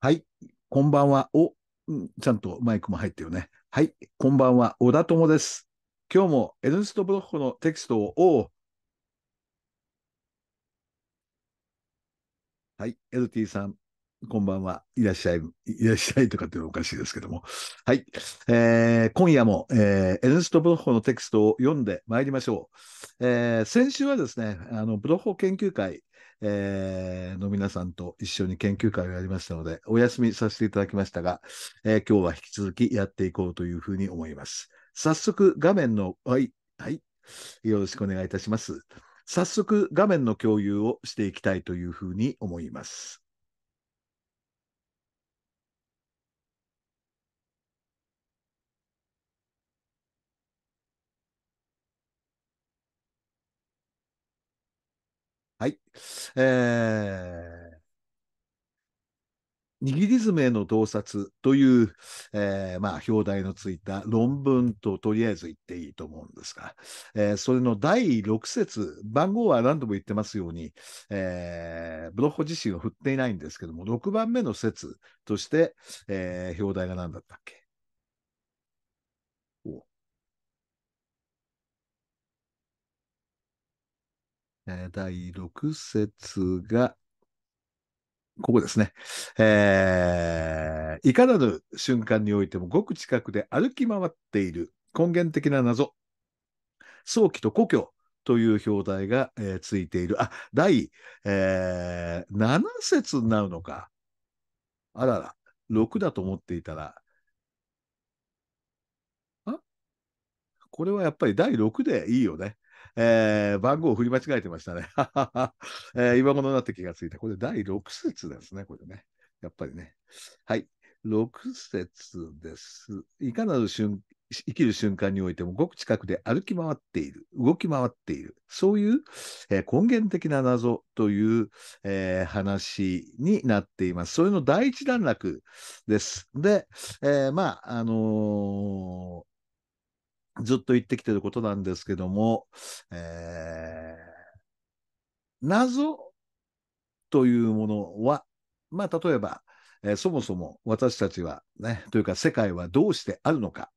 はい、こんばんは。お、ちゃんとマイクも入ってるね。はい、こんばんは。小田友です。今日もエルンスト・ブロッホのテキストを、おはい、LT さん、こんばんは。いらっしゃい、いらっしゃいとかっていうのおかしいですけども。はい。えー、今夜も、えー、エルンスト・ブロッホのテキストを読んでまいりましょう。えー、先週はですね、あの、ブロッホ研究会、えー、の皆さんと一緒に研究会をやりましたので、お休みさせていただきましたが、えー、今日は引き続きやっていこうというふうに思います。早速画面の、はい、はい、よろしくお願いいたします。早速画面の共有をしていきたいというふうに思います。はい。えーニギリズムへの洞察という、えー、まあ、表題のついた論文ととりあえず言っていいと思うんですが、えー、それの第6節、番号は何度も言ってますように、えー、ブロッホ自身は振っていないんですけども、6番目の説として、え表題が何だったっけえ第6節が、ここですね。えー、いかなる瞬間においてもごく近くで歩き回っている根源的な謎、早期と故郷という表題が、えー、ついている。あ、第、えー、7節になるのか。あらら、6だと思っていたら、あこれはやっぱり第6でいいよね。えー、番号を振り間違えてましたね。えー、今頃になって気がついた。これ第6節ですね、これね。やっぱりね。はい。6節です。いかなる瞬生きる瞬間においてもごく近くで歩き回っている、動き回っている、そういう、えー、根源的な謎という、えー、話になっています。それの第一段落です。で、えー、まあ、あのずっと言ってきてることなんですけども、えー、謎というものは、まあ、例えば、えー、そもそも私たちは、ね、というか世界はどうしてあるのか、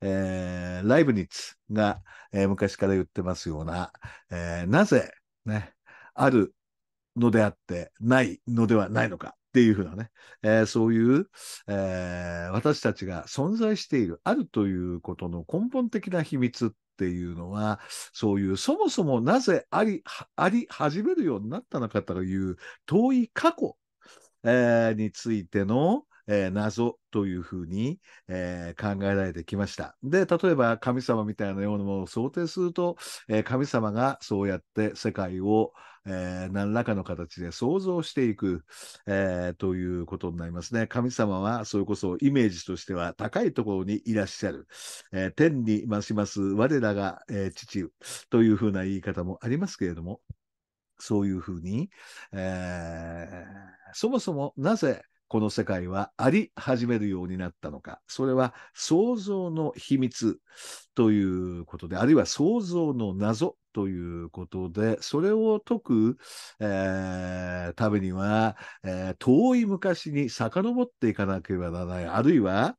えー、ライブニッツが、えー、昔から言ってますような、えー、なぜ、ね、あるのであってないのではないのか、っていうふうなね、えー、そういう、えー、私たちが存在している、あるということの根本的な秘密っていうのは、そういうそもそもなぜあり、あり始めるようになったのかという遠い過去、えー、についての、えー、謎というふうに、えー、考えられてきました。で、例えば神様みたいなようなものを想定すると、えー、神様がそうやって世界をえー、何らかの形で想像していく、えー、ということになりますね。神様はそれこそイメージとしては高いところにいらっしゃる。えー、天に増します我らが、え父というふうな言い方もありますけれども、そういうふうに、えそもそもなぜこの世界はあり始めるようになったのか。それは創造の秘密ということで、あるいは創造の謎ということで、それを解く、えー、ためには、えー、遠い昔に遡っていかなければならない。あるいは、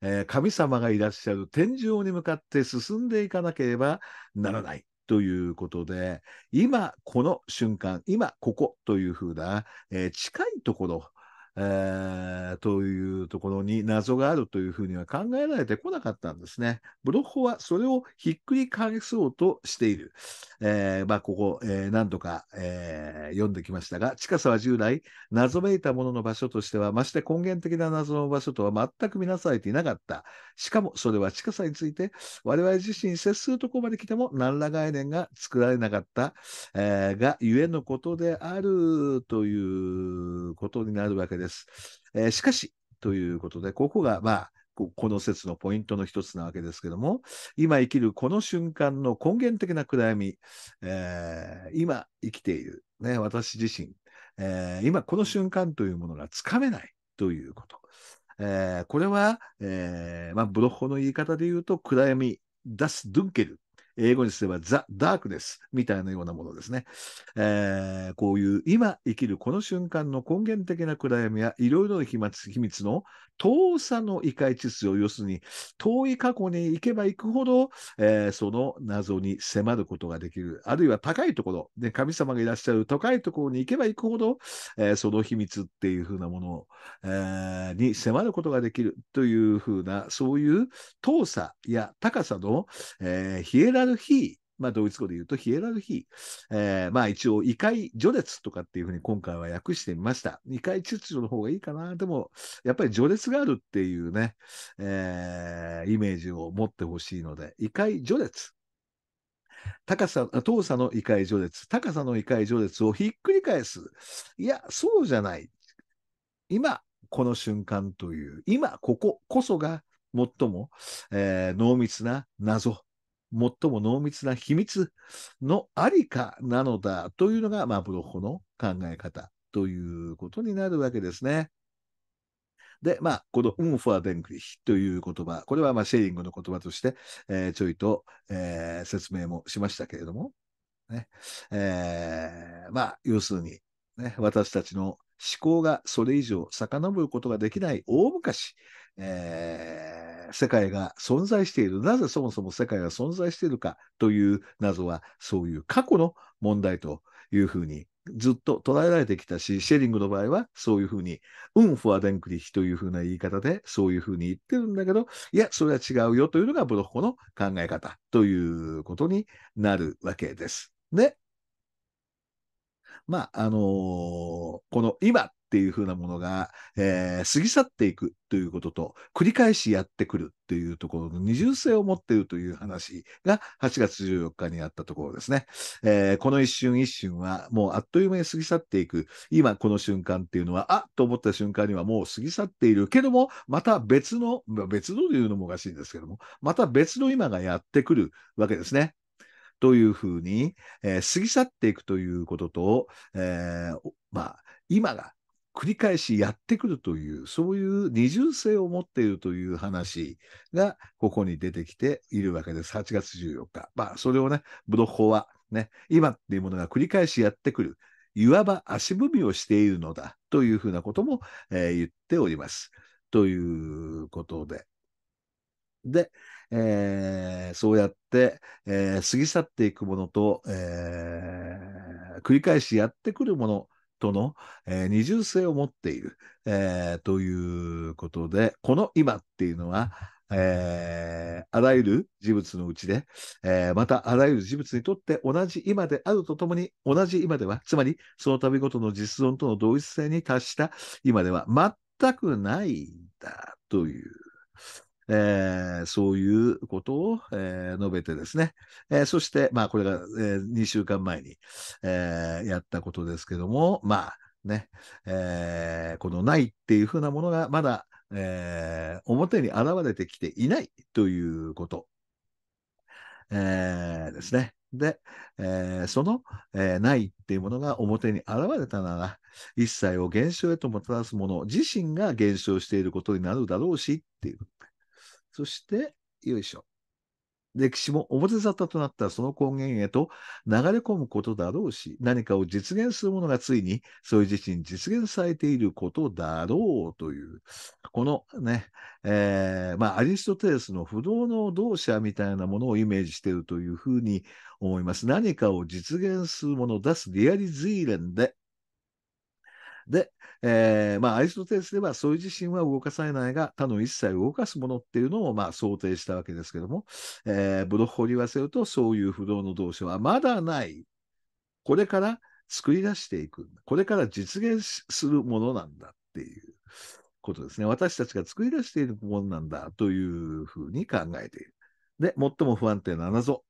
えー、神様がいらっしゃる天井に向かって進んでいかなければならない。ということで、今この瞬間、今ここというふうな、えー、近いところ、えー、というところに謎があるというふうには考えられてこなかったんですね。ブロッホはそれをひっくり返そうとしている。えー、まあ、ここ、えー、何度か、え読んできましたが、近さは従来、謎めいたものの場所としては、まして根源的な謎の場所とは全く見なされていなかった。しかも、それは近さについて、我々自身接するとこまで来ても何ら概念が作られなかった、えがゆえのことであるということになるわけです。です。えー、しかし、ということで、ここが、まあ、この説のポイントの一つなわけですけども、今生きるこの瞬間の根源的な暗闇、えー、今生きている、ね、私自身、えー、今この瞬間というものがつかめないということ。えー、これは、えまあ、ブロッホの言い方で言うと、暗闇、ダス・ドゥンケル英語にすればザ・ダークです。みたいなようなものですね。えー、こういう今生きるこの瞬間の根源的な暗闇やいろいろな秘密の遠さの異界秩序、要するに遠い過去に行けば行くほど、えー、その謎に迫ることができる。あるいは高いところ、ね、神様がいらっしゃる高いところに行けば行くほど、えー、その秘密っていうふうなものを、えー、に迫ることができるというふうな、そういう遠さや高さの、えヒエラルヒまあ、ドイツ語で言うとヒエラルヒー、えー、まあ一応、異界序列とかっていうふうに今回は訳してみました。異界秩序の方がいいかな。でも、やっぱり序列があるっていうね、えー、イメージを持ってほしいので、異界序列。高さ、遠さの異界序列、高さの異界序列をひっくり返す。いや、そうじゃない。今、この瞬間という、今、こここそが最も、えー、濃密な謎、最も濃密な秘密のありかなのだというのが、まあ、ブロッホの考え方ということになるわけですね。で、まあ、このウンファーデンクリヒという言葉、これはまあシェリングの言葉として、えー、ちょいと、えー、説明もしましたけれども、ねえー、まあ、要するに、ね、私たちの思考がそれ以上遡ることができない大昔、えー世界が存在している、なぜそもそも世界が存在しているかという謎は、そういう過去の問題というふうにずっと捉えられてきたし、シェリングの場合はそういうふうに、うん、フォアデンクリヒというふうな言い方でそういうふうに言ってるんだけど、いや、それは違うよというのがブロッコの考え方ということになるわけです。ね。まあ、あのー、この今っていう風なものが、えー、過ぎ去っていくということと、繰り返しやってくるというところの二重性を持っているという話が8月14日にあったところですね。えー、この一瞬一瞬はもうあっという間に過ぎ去っていく。今この瞬間っていうのは、あっと思った瞬間にはもう過ぎ去っているけども、また別の、別のというのもおかしいんですけども、また別の今がやってくるわけですね。というふうに、えー、過ぎ去っていくということと、えー、まあ、今が繰り返しやってくるという、そういう二重性を持っているという話が、ここに出てきているわけです。8月14日。まあ、それをね、ブロッホは、ね、今っていうものが繰り返しやってくる。いわば足踏みをしているのだというふうなことも、えー、言っております。ということで。で、えー、そうやって、えー、過ぎ去っていくものと、えー、繰り返しやってくるものとの、え二重性を持っている、えということで、この今っていうのは、えー、あらゆる事物のうちで、えー、またあらゆる事物にとって同じ今であるとともに、同じ今では、つまりその度ごとの実存との同一性に達した今では全くないんだというえー、そういうことを、えー、述べてですね、えー、そして、まあ、これが、え2週間前に、えやったことですけども、まあね、えこのないっていうふうなものがまだ、え表に現れてきていないということ、えですね。で、えー、その、えー、ないっていうものが表に現れたなら、一切を現象へともたらすもの自身が現象していることになるだろうしっていう。そして、よいしょ。歴史も表沙汰となったその根源へと流れ込むことだろうし、何かを実現するものがついに、そういう自身実現されていることだろうという、このね、えー、まあ、アリストテレスの不動の同社みたいなものをイメージしているというふうに思います。何かを実現するもの、出すリアリズイレンで、で、えー、まあ、アリストテレスでは、そう自身は動かされないが、他の一切動かすものっていうのを、まあ、想定したわけですけども、えー、ブロッホに言わせると、そういう不動の動詞はまだない。これから作り出していく。これから実現するものなんだっていうことですね。私たちが作り出しているものなんだというふうに考えている。で、最も不安定な謎。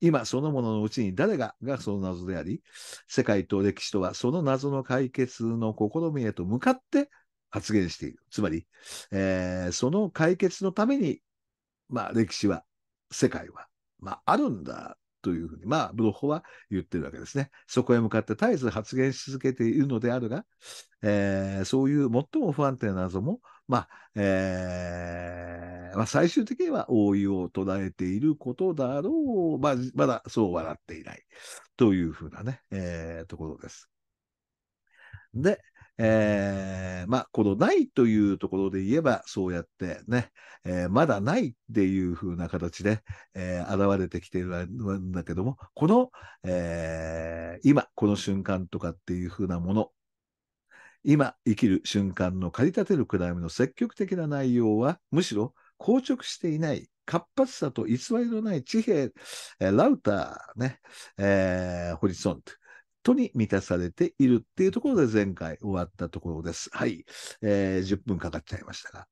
今そのもののうちに誰ががその謎であり、世界と歴史とはその謎の解決の試みへと向かって発言している。つまり、えー、その解決のために、まあ、歴史は、世界は、まあ、あるんだというふうに、まあ、ブロッホは言ってるわけですね。そこへ向かって絶えず発言し続けているのであるが、えー、そういう最も不安定な謎も、まあ、えー、まあ、最終的には応用を捉えていることだろう。まあ、まだそう笑っていない。というふうなね、えー、ところです。で、えー、まあ、このないというところで言えば、そうやってね、えー、まだないっていうふうな形で、えー、現れてきてるんだけども、この、え今、この瞬間とかっていうふうなもの今生きる瞬間の駆り立てる暗闇の積極的な内容は、むしろ硬直していない活発さと偽りのない地平、えー、ラウター、ね、えー、ホリソンとに満たされているっていうところで前回終わったところです。はい。えー、10分かかっちゃいましたが。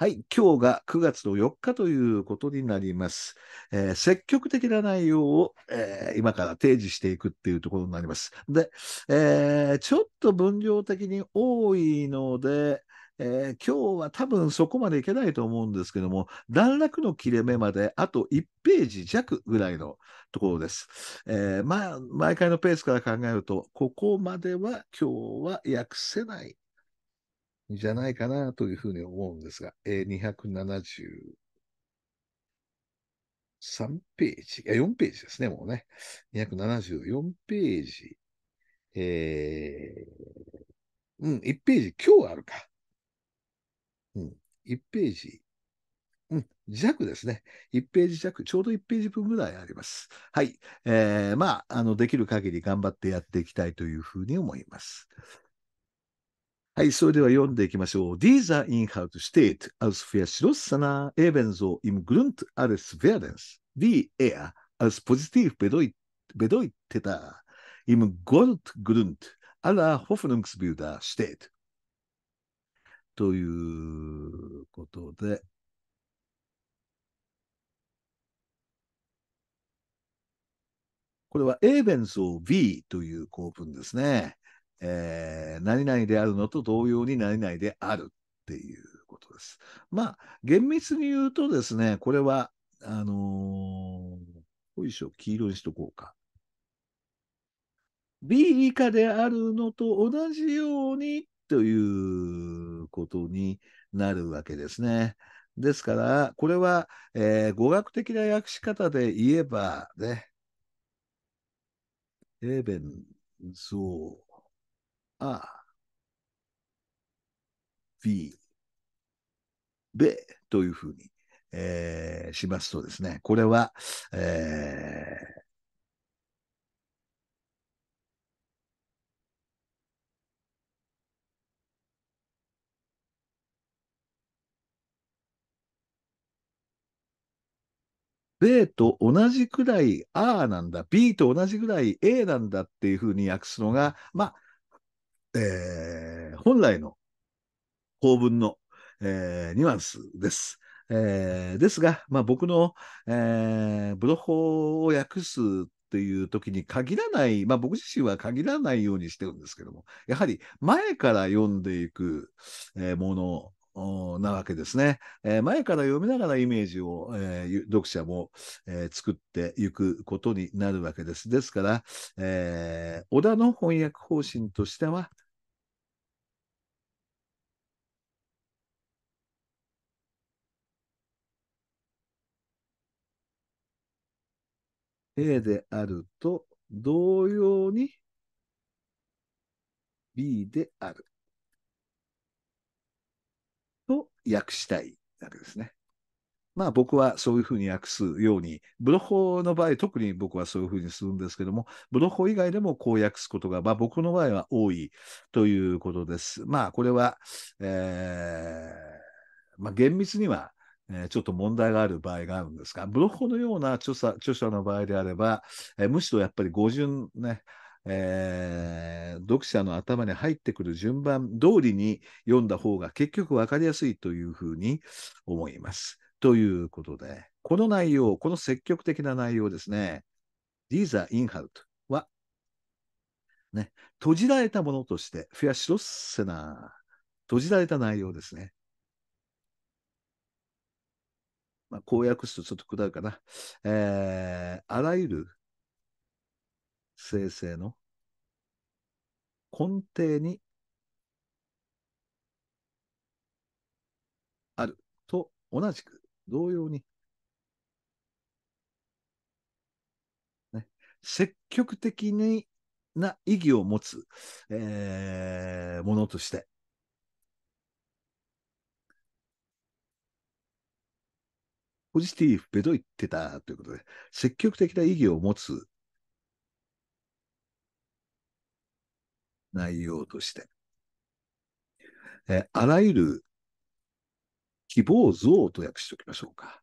はい、今日が9月の4日ということになります。えー、積極的な内容を、えー、今から提示していくっていうところになります。で、えー、ちょっと分量的に多いので、えー、今日は多分そこまでいけないと思うんですけども、段落の切れ目まであと1ページ弱ぐらいのところです。えー、まあ、毎回のペースから考えると、ここまでは今日は訳せないじゃないかなというふうに思うんですが、えー、273ページ、4ページですね、もうね。274ページ。えー、うん、1ページ、今日あるか。うん、1ページ。うん、弱ですね。1ページ弱、ちょうど1ページ分ぐらいあります。はい。えー、まあ、あの、できる限り頑張ってやっていきたいというふうに思います。はい、それでは読んでいきましょう。Dieser Inhalt s t a t e als v e r s c h l o s s e n e ebenso im Grund a l e s Werdens, wie er als positiv bedeuteter im Goldgrund aller Hoffnungsbilder steht. ということで、これはエーベンソー V という構文ですね。えー、何々であるのと同様に何々であるっていうことです。まあ、厳密に言うとですね、これは、あのー、よいしょ、黄色にしとこうか。B 以下であるのと同じようにということになるわけですね。ですから、これは、えー、語学的な訳し方で言えばね、エーベン、ゾー。A、B、べというふうに、えー、しますとですね、これは、えー、米と同じくらい R なんだ、B と同じくらい A なんだっていうふうに訳すのが、まあ、えー、本来の構文の、えー、ニュアンスです。えー、ですが、まあ、僕の、えー、ブロ法を訳すという時に限らない、まあ、僕自身は限らないようにしてるんですけども、やはり前から読んでいく、えものなわけですね、えー、前から読みながらイメージを、えー、読者も、え作っていくことになるわけです。ですから、えー、小田の翻訳方針としては、A であると同様に B である。と訳したいわけですね。まあ僕はそういうふうに訳すように、ブロッホの場合特に僕はそういうふうにするんですけども、ブロッホ以外でもこう訳すことが、まあ僕の場合は多いということです。まあこれは、えー、まあ厳密にはえー、ちょっと問題がある場合があるんですが、ブロッコのような著者著者の場合であれば、えー、むしろやっぱり語順ね、えー、読者の頭に入ってくる順番通りに読んだ方が結局分かりやすいというふうに思います。ということで、この内容、この積極的な内容ですね、リーザ・インハルトは、ね、閉じられたものとして、フェアシロッセナー、閉じられた内容ですね。まあ、公約数ちょっと下るかな、えー、あらゆる生成の根底にあると同じく同様に、ね、積極的にな意義を持つ、えー、ものとして、ポジティブ、ベドイってたということで、積極的な意義を持つ内容として、えあらゆる希望像と訳しておきましょうか。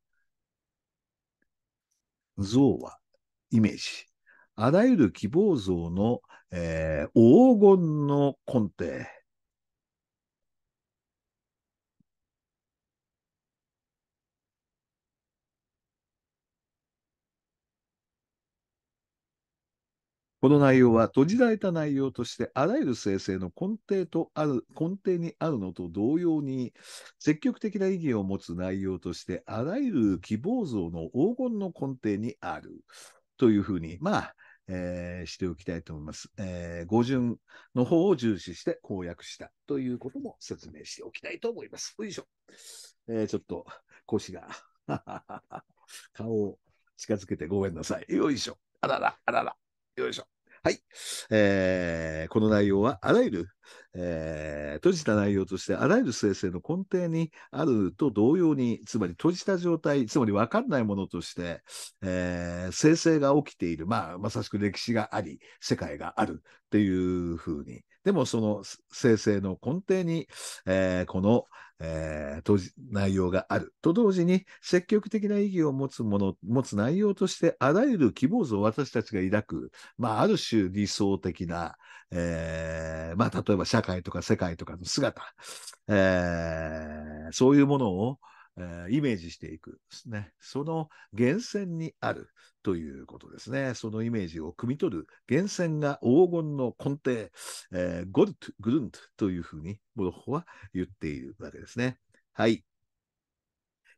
像はイメージ。あらゆる希望像の、えー、黄金の根底。この内容は閉じられた内容としてあらゆる生成の根底とある根底にあるのと同様に積極的な意義を持つ内容としてあらゆる希望像の黄金の根底にあるというふうにまあ、えー、しておきたいと思います、えー。語順の方を重視して公約したということも説明しておきたいと思います。よいしょ。えー、ちょっと腰が 顔を近づけてごめんなさい。よいしょ。あらら、あらら。よいしょ。はい。えー、この内容は、あらゆる、えー、閉じた内容として、あらゆる生成の根底にあると同様に、つまり閉じた状態、つまり分かんないものとして、えー、生成が起きている、まあ、まさしく歴史があり、世界があるっていうふうに、でもその生成の根底に、えー、この、えー、当時内容がある。と同時に、積極的な意義を持つもの、持つ内容として、あらゆる希望図を私たちが抱く、まあ、ある種理想的な、えー、まあ、例えば社会とか世界とかの姿、えー、そういうものを、えー、イメージしていく、ね、その源泉にあるということですね。そのイメージを汲み取る源泉が黄金の根底、えー、ゴルト、グルントというふうにモロッホは言っているわけですね。はい。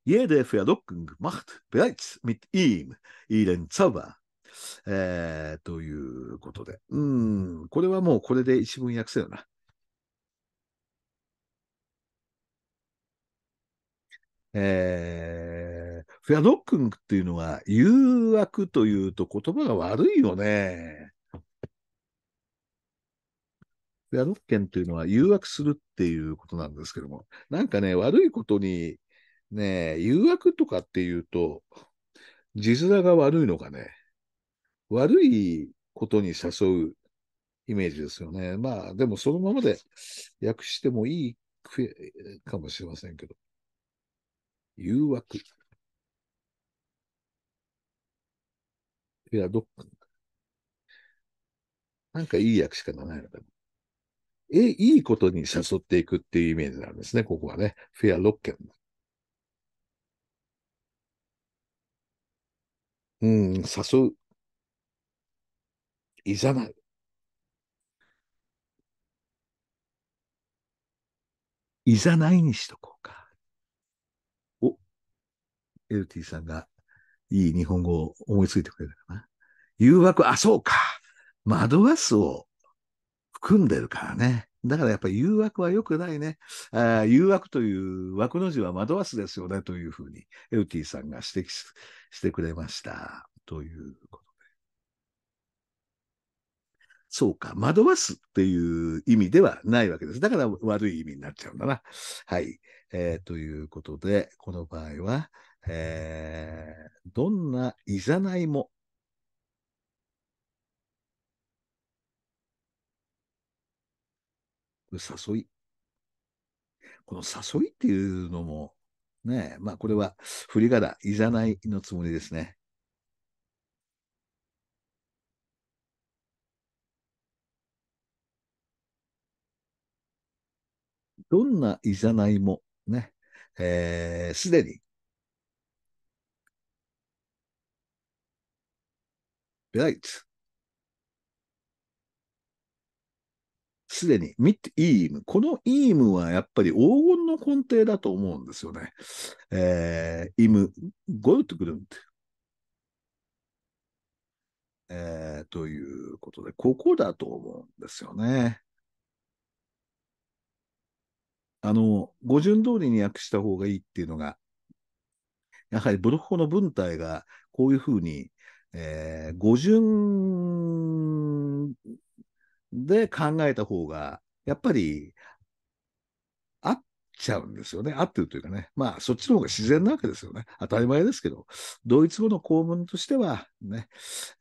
イエ d e フ e r ッ o ング、マハト、m ライツ、ミッ、イーム、イーレン、i t i バ m えー、ということで。うん、これはもうこれで一文訳せよな。えー、フェアドックンっていうのは、誘惑というと言葉が悪いよね。フェアドッケンというのは誘惑するっていうことなんですけども、なんかね、悪いことに、ね、誘惑とかっていうと、字面が悪いのかね、悪いことに誘うイメージですよね。まあ、でもそのままで訳してもいいかもしれませんけど。誘惑。いや、どっか。なんかいい訳しかないのかも。え、いいことに誘っていくっていうイメージなんですね、ここはね。フェアロッケン。うん、誘う。いざない。いざないにしとこうか。エルティさんがいい日本語を思いついてくれたかな。誘惑、あ、そうか。惑わすを含んでるからね。だからやっぱり誘惑は良くないね。あ誘惑という枠の字は惑わすですよねというふうにエルティさんが指摘してくれました。ということで。そうか、惑わすっていう意味ではないわけです。だから悪い意味になっちゃうんだな。はい。えー、ということで、この場合は、えー、どんないざないも、誘い。この誘いっていうのも、ね、まあこれは振り方、いざないのつもりですね。どんないざないもね、す、えー、で、に right. すでに、ミッ t イーム。このイームはやっぱり黄金の根底だと思うんですよね。えー、イム、ゴル l d g r u えー、ということで、ここだと思うんですよね。あの、語順通りに訳した方がいいっていうのが、やはりブロッコの文体がこういうふうにえー、語順で考えた方が、やっぱり合っちゃうんですよね。合ってるというかね。まあ、そっちの方が自然なわけですよね。当たり前ですけど、ドイツ語の公文としては、ね、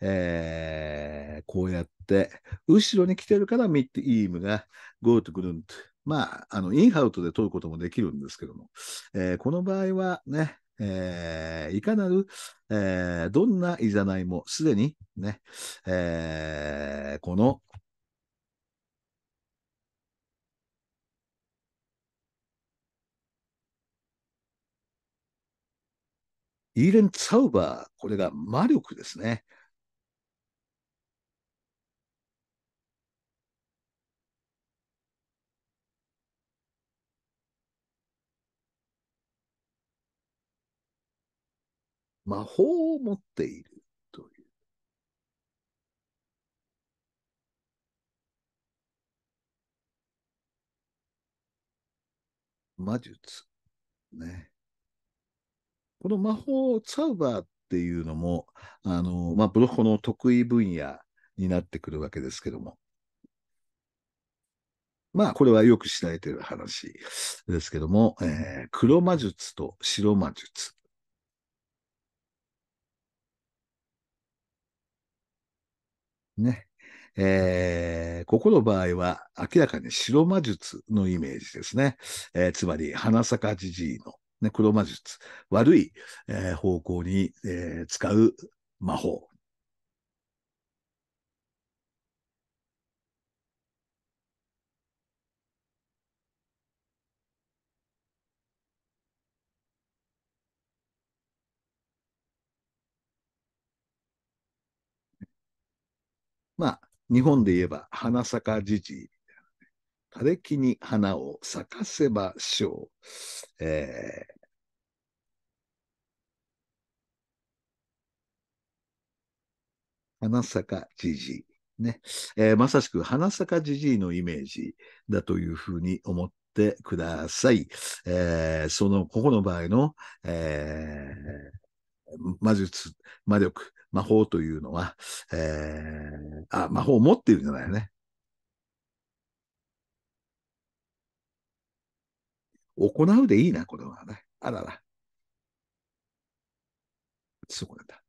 えー、こうやって、後ろに来てるからミッティームが、ゴートグルント。まあ、あの、インハウトで取ることもできるんですけども、えー、この場合はね、えー、いかなる、えー、どんないざないもすでにね、えー、この、イーレン・ツァウバー、これが魔力ですね。魔法を持っているという。魔術。ね。この魔法を使うバーっていうのも、あの、まあ、ブロッホの得意分野になってくるわけですけども。まあ、これはよく知られている話ですけども、えー、黒魔術と白魔術。ね。えー、ここの場合は明らかに白魔術のイメージですね。えー、つまり、花坂じじいの、ね、黒魔術、悪い、えー、方向に、え使う魔法まあ、日本で言えば花咲じじい。枯れ木に花を咲かせましょう。えー花坂じじい。ねえー、まさしく花坂じじいのイメージだというふうに思ってください。えー、その、ここの場合の、えー、魔術、魔力、魔法というのは、えー、あ、魔法を持っているんじゃないよね。行うでいいな、これはね。あらら。そうなんだ。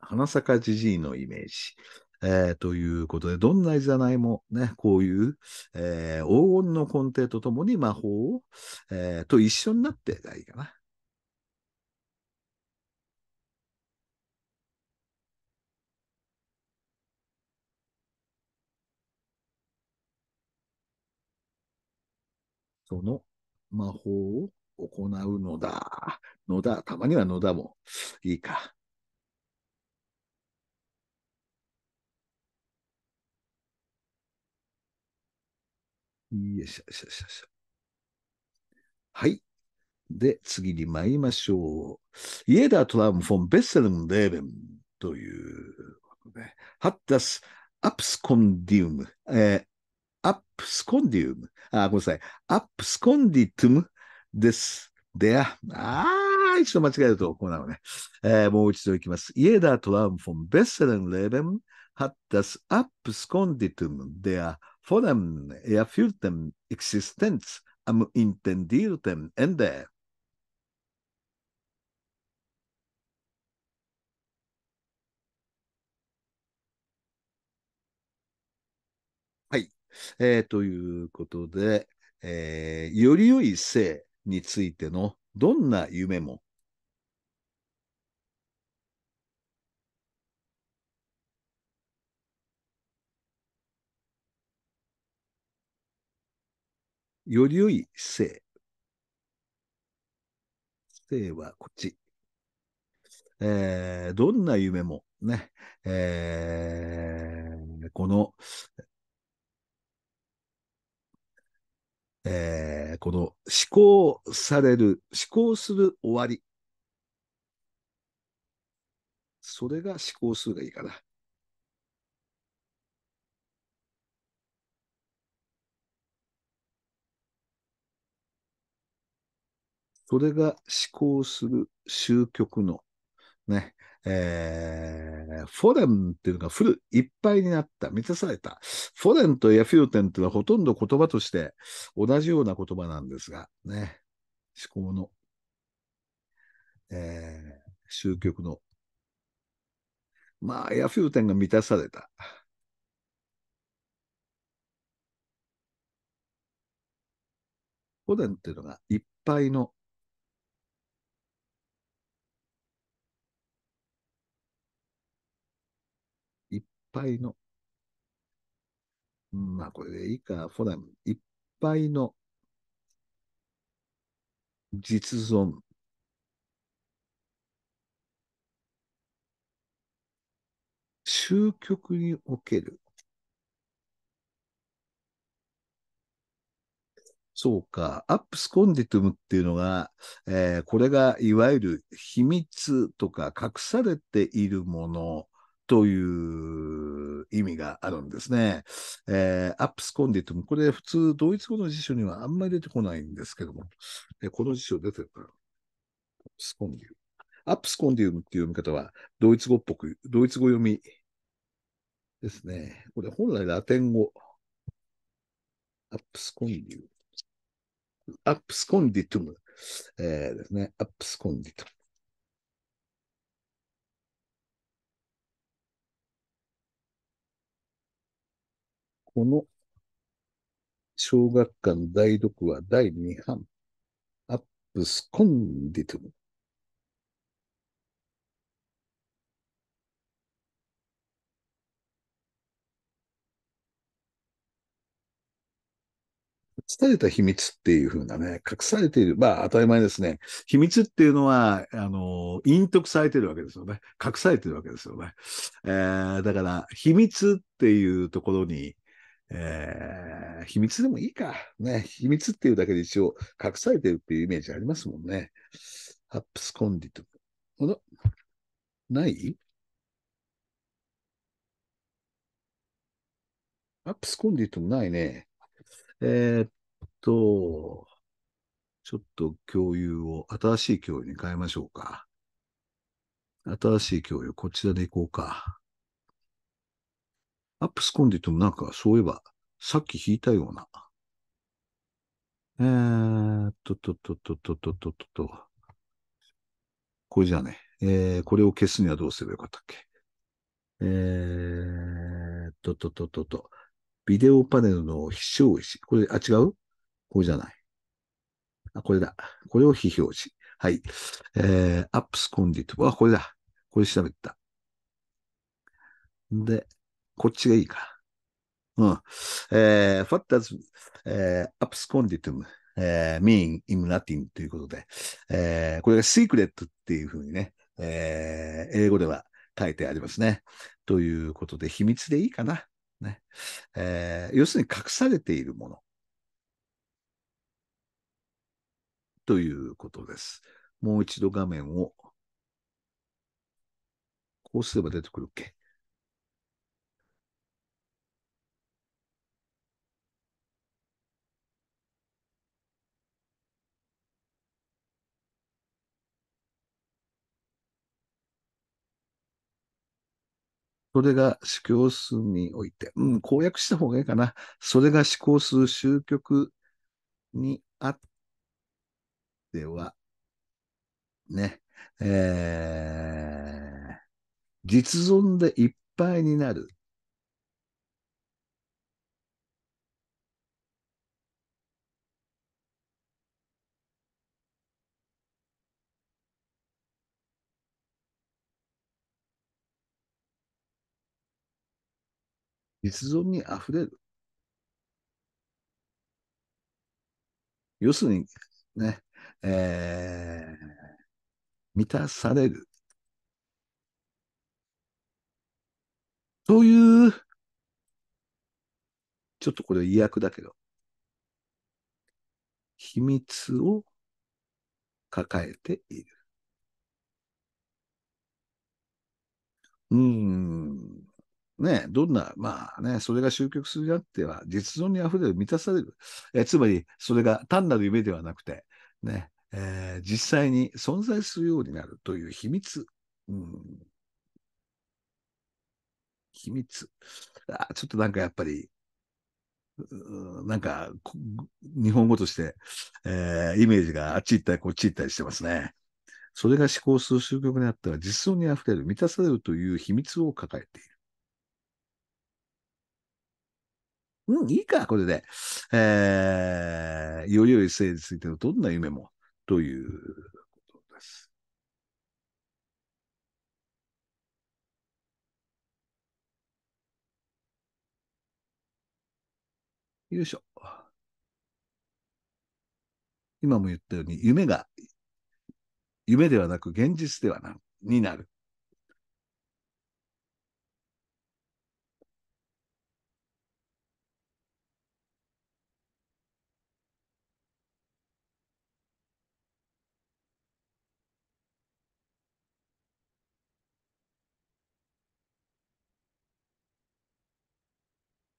花咲かじじいのイメージ。えー、ということで、どんなないもね、こういう、えー、黄金の根底とともに魔法を、えー、と一緒になってがいいかな。その魔法を行うのだ。のだ、たまにはのだもいいか。よいしょよいしょよしょ。はい。で、次に参りましょう。イエダー・トラム・フォン・ベッセルン・レーベンということで、ハッタス・アプスコンディウム、えー、アプスコンディウム、あ、ごめんなさい、アプスコンディトゥムです。で、ああ、一度間違えると、こうなのね。えー、もう一度いきます。イエダー・トラム・フォン・ベッセルン・レーベン、ハッタス・アプスコンディトゥム、であ、foram e e r f ü l l t e m Existenz am intendierten Ende. はい。えー、ということで、えー、より良い性についてのどんな夢もより良い姿勢。姿勢はこっち。えー、どんな夢もね、えー、この、えー、この思考される、思考する終わり。それが思考するがいいかな。それが思考する終局の、ね、えー、フォレンっていうのがフル、いっぱいになった、満たされた。フォレンとヤフューテンっていうのはほとんど言葉として同じような言葉なんですが、ね、思考の、えー、終局の。まあ、ヤフューテンが満たされた。フォレンっていうのがいっぱいのぱいの。まあ、これでいいか。フォラム、いっぱいの実存。終局における。そうか。アップスコンディトゥムっていうのが、えー、これがいわゆる秘密とか隠されているものという意味があるんですね。えー、アップスコンディットも、これ普通ドイツ語の辞書にはあんまり出てこないんですけども、えー、この辞書出てるから、アップスコンディウム。アップスコンディウムっていう読み方は、ドイツ語っぽく、ドイツ語読みですね。これ本来ラテン語。アップスコンディウム。アップスコンディトム。えー、ですね。アップスコンディトム。この小学館大読話第2版、アップスコンディトム。伝えた秘密っていうふうなね、隠されている、まあ当たり前ですね。秘密っていうのは、あの、隠匿されてるわけですよね。隠されてるわけですよね。えー、だから、秘密っていうところに、えー、秘密でもいいか。ね、秘密っていうだけで一応隠されてるっていうイメージありますもんね。ハップスコンディと。あらないアップスコンディットないね。えー、っと、ちょっと共有を、新しい共有に変えましょうか。新しい共有、こちらでいこうか。アップスコンディットもなんか、そういえば、さっき弾いたような。えーっと、と、と、と、と、と、と、と、と。これじゃね。えー、これを消すにはどうすればよかったっけ。えーっと、と、と、と、と。ビデオパネルの非表示。これ、あ、違うこれじゃない。あ、これだ。これを非表示。はい。えー、アップスコンディット。あ、これだ。これ調べてた。で、こっちがいいか。うん。えー、what does、えー、absconditum、えー、mean in Latin ということで、えー、これが secret っていうふうにね、えー、英語では書いてありますね。ということで、秘密でいいかな。ねえー、要するに隠されているもの。ということです。もう一度画面を、こうすれば出てくるっけそれが司教数において、うん、公約した方がいいかな。それが司教数終局にあっては、ね、えー、実存でいっぱいになる実存にあふれる。要するに、ね、えー、満たされる。そういう、ちょっとこれ意訳だけど、秘密を抱えている。うーん。ね、どんな、まあね、それが終局するにあっては、実存に溢れる、満たされる。えつまり、それが単なる夢ではなくて、ね、えー、実際に存在するようになるという秘密。うん、秘密。あ、ちょっとなんかやっぱり、なんか、日本語として、えー、イメージがあっち行ったりこっち行ったりしてますね。それが思考する終局にあったら実存にあふれる、満たされるという秘密を抱えている。うん、いいか、これで。えー、より良い性についてのどんな夢も、ということです。よいしょ。今も言ったように、夢が、夢ではなく現実ではな、になる。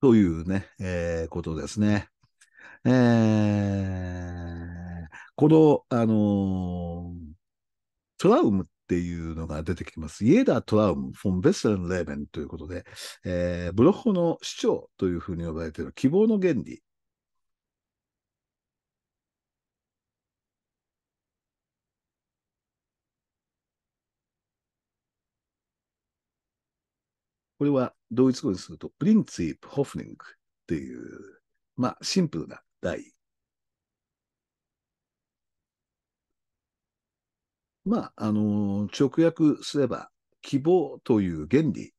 というね、えー、ことですね。えー、この、あのー、トラウムっていうのが出てきます。イエダトラウム、フォン・ベッセルン・レーベンということで、えー、ブロッホの市長というふうに呼ばれている希望の原理これはドイツ語にすると、プリンツィープ・ホフニングっていう、まあ、シンプルな題。まあ、あのー、直訳すれば、希望という原理、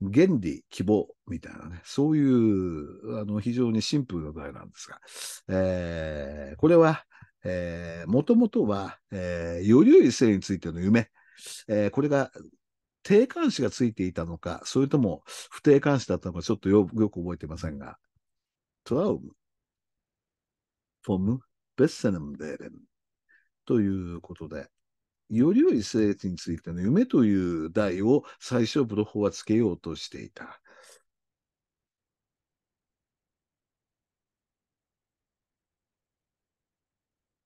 原理、希望みたいなね、そういう、あの、非常にシンプルな題なんですが、えー、これは、えー、もともとは、えー、より良い性についての夢、えー、これが定冠詞がついていたのか、それとも不定冠詞だったのか、ちょっとよよく覚えてませんが、トラウム、フォム、ベッセネムデーレンということで、より良い生についての夢という題を最初、ブロホはつけようとしていた。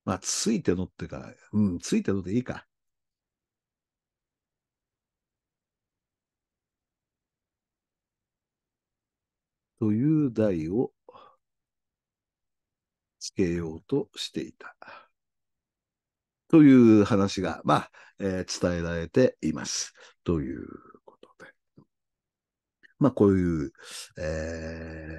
まあ、ついてのってか、うん、ついてのでいいか。という題をつけようとしていた。という話が、まあ、えー、伝えられています。ということで。まあ、こういう、え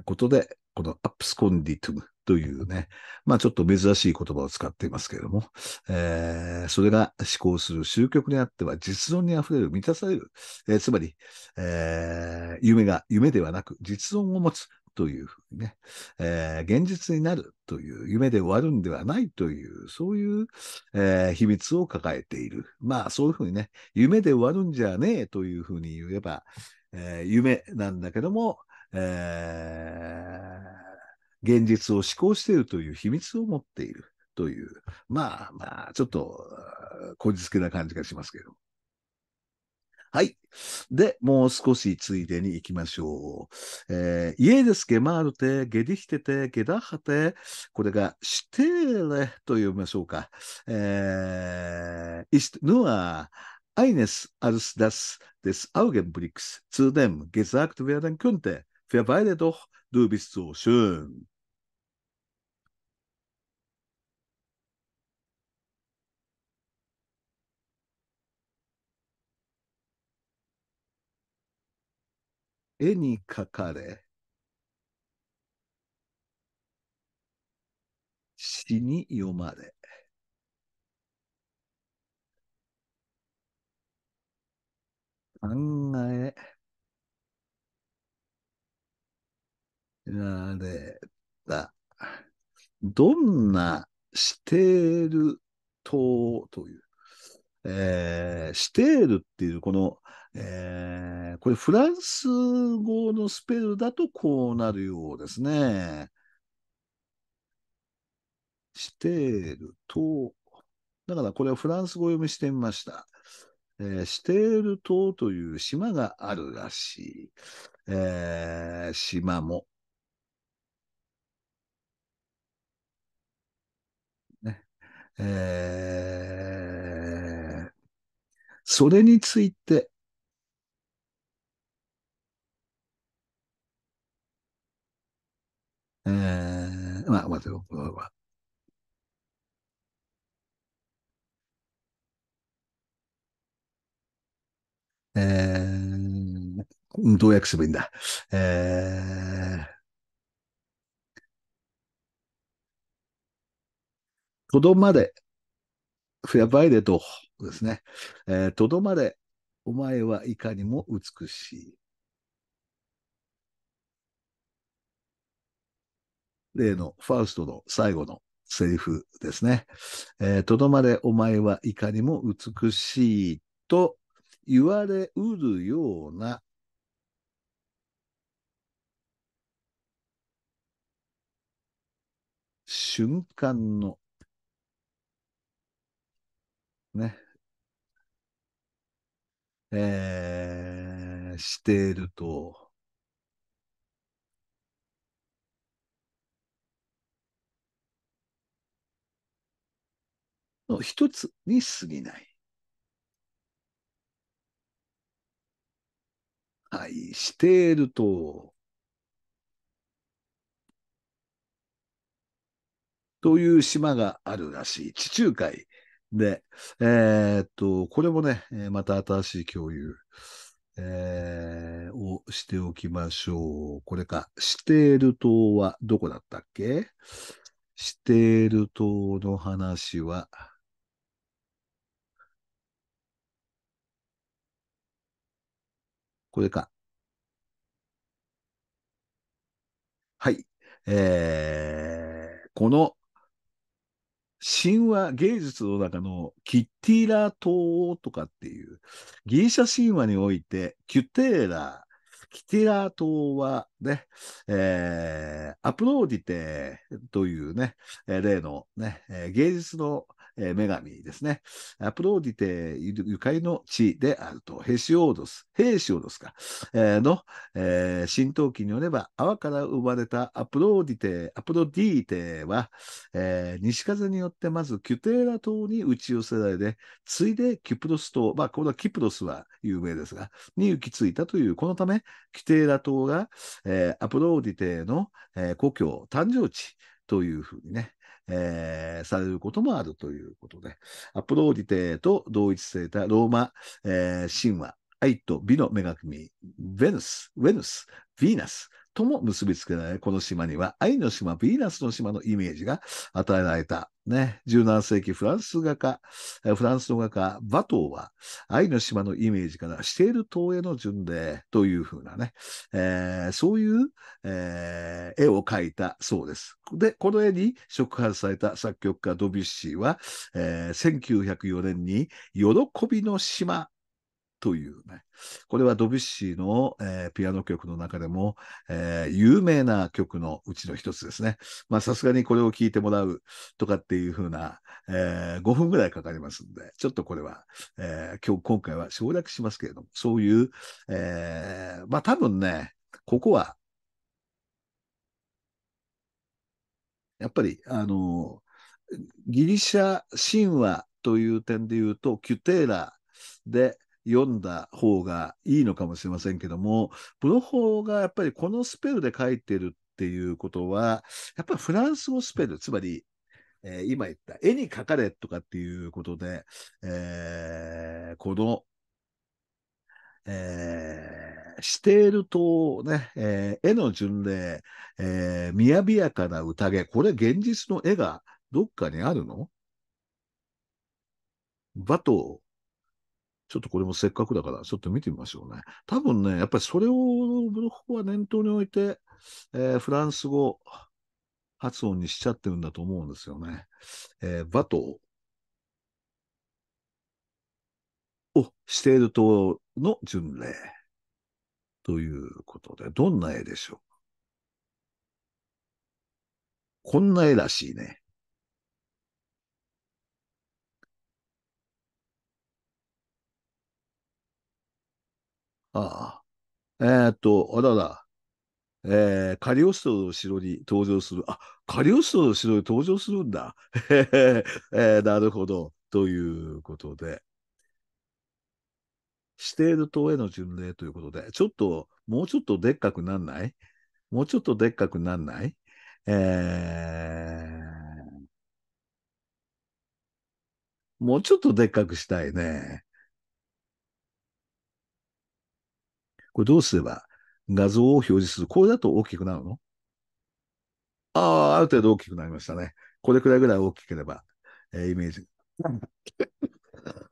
ー、ことで、このアップスコンディトゥムというね、まあちょっと珍しい言葉を使っていますけれども、えー、それが思考する終局にあっては実存にあふれる、満たされる、えー、つまり、えー、夢が夢ではなく実存を持つというふうにね、えー、現実になるという、夢で終わるんではないという、そういう、えー、秘密を抱えている。まあそういうふうにね、夢で終わるんじゃねえというふうに言えば、えー、夢なんだけども、えー現実を思考しているという秘密を持っているという、まあまあ、ちょっと、こじつけな感じがしますけどはい。で、もう少しついでに行きましょう。えー、イエデス・ゲマールテ、ゲディヒテテ、ゲダハテ、これがしてーレと読みましょうか。えー、イスヌア、アイネス・アルス・ダス、デス・アウゲン・ブリックス、ツーデム、ゲザークト・ウェアダン・クンテ、フェアバイデド、ドゥービス・ゾー・シューン。絵に描かれ、詩に読まれ、考えられた。どんなしているとという、えー、しているっていうこのえー、これフランス語のスペルだとこうなるようですね。してーると、だからこれはフランス語読みしてみました。えー、シテール島という島があるらしい。えー、島も。ね。えー、それについてえー、まあ、待てよ。えー、どう訳せばいいんだ。えー、とどまで、フェアバイデとですね、えー、とどまで、お前はいかにも美しい。例のファウストの最後のセリフですね。えー、とどまれお前はいかにも美しいと言われうるような瞬間のね、えー、していると、の一つに過ぎない。はい、していると、という島があるらしい。地中海で、えー、っと、これもね、また新しい共有、えー、をしておきましょう。これか。シテール島はどこだったっけシテール島の話は、これか。はい。えー、この神話芸術の中のキッティラ島とかっていう、ギリシャ神話において、キュテーラ、キティラ島はね、えー、アプローディテというね、例のね、芸術のえー、女神ですね。アプローディテゆかりの地であると、ヘシオードス、ヘシオードスか、えー、の、えー、神道記によれば、泡から生まれたアプローディテアプロディーテは、えー、西風によってまずキュテーラ島に打ち寄せられて、次いでキプロス島、まあ、これはキプロスは有名ですが、に行き着いたという、このため、キュテーラ島が、えー、アプローディテの、えー、故郷、誕生地というふうにね、えー、されることもあるということで、アプローディテと同一性たローマ、えー、神話、愛と美の女神、ヴェヌス、ヴェヌス、ヴィーナスとも結びつけられ、この島には愛の島、ヴィーナスの島のイメージが与えられた。ね、17世紀フランス画家、フランスの画家、バトーは、愛の島のイメージからしている島への巡礼というふうなね、えー、そういう、えー、絵を描いたそうです。で、この絵に触発された作曲家ドビュッシーは、えー、1904年に、喜びの島というね。これはドビュッシーの、えー、ピアノ曲の中でも、えー、有名な曲のうちの一つですね。まあさすがにこれを聴いてもらうとかっていう風な、えー、5分ぐらいかかりますんで、ちょっとこれは、え今日、今回は省略しますけれども、そういう、えまあ多分ね、ここは、やっぱり、あのギリシャ神話という点で言うと、キュテーラで、読んだ方がいいのかもしれませんけども、ブロホーがやっぱりこのスペルで書いてるっていうことは、やっぱりフランス語スペル、つまり、えー、今言った絵に描かれとかっていうことで、えー、この、えー、シテール島ね、えー、絵の巡礼、えー、雅やかな宴、これ現実の絵がどっかにあるのバトちょっとこれもせっかくだから、ちょっと見てみましょうね。多分ね、やっぱりそれを、僕は念頭に置いて、えー、フランス語発音にしちゃってるんだと思うんですよね。えー、バトをしているとの巡礼ということで、どんな絵でしょうこんな絵らしいね。ああ。えー、っと、あらら。えー、カリオストロの城に登場する。あ、カリオストロの城に登場するんだ。えー、なるほど。ということで。シテいるへの巡礼ということで、ちょっと、もうちょっとでっかくなんないもうちょっとでっかくなんないえー、もうちょっとでっかくしたいね。これどうすれば画像を表示するこれだと大きくなるのああ、ある程度大きくなりましたね。これくらいぐらい大きければ、えー、イメージ。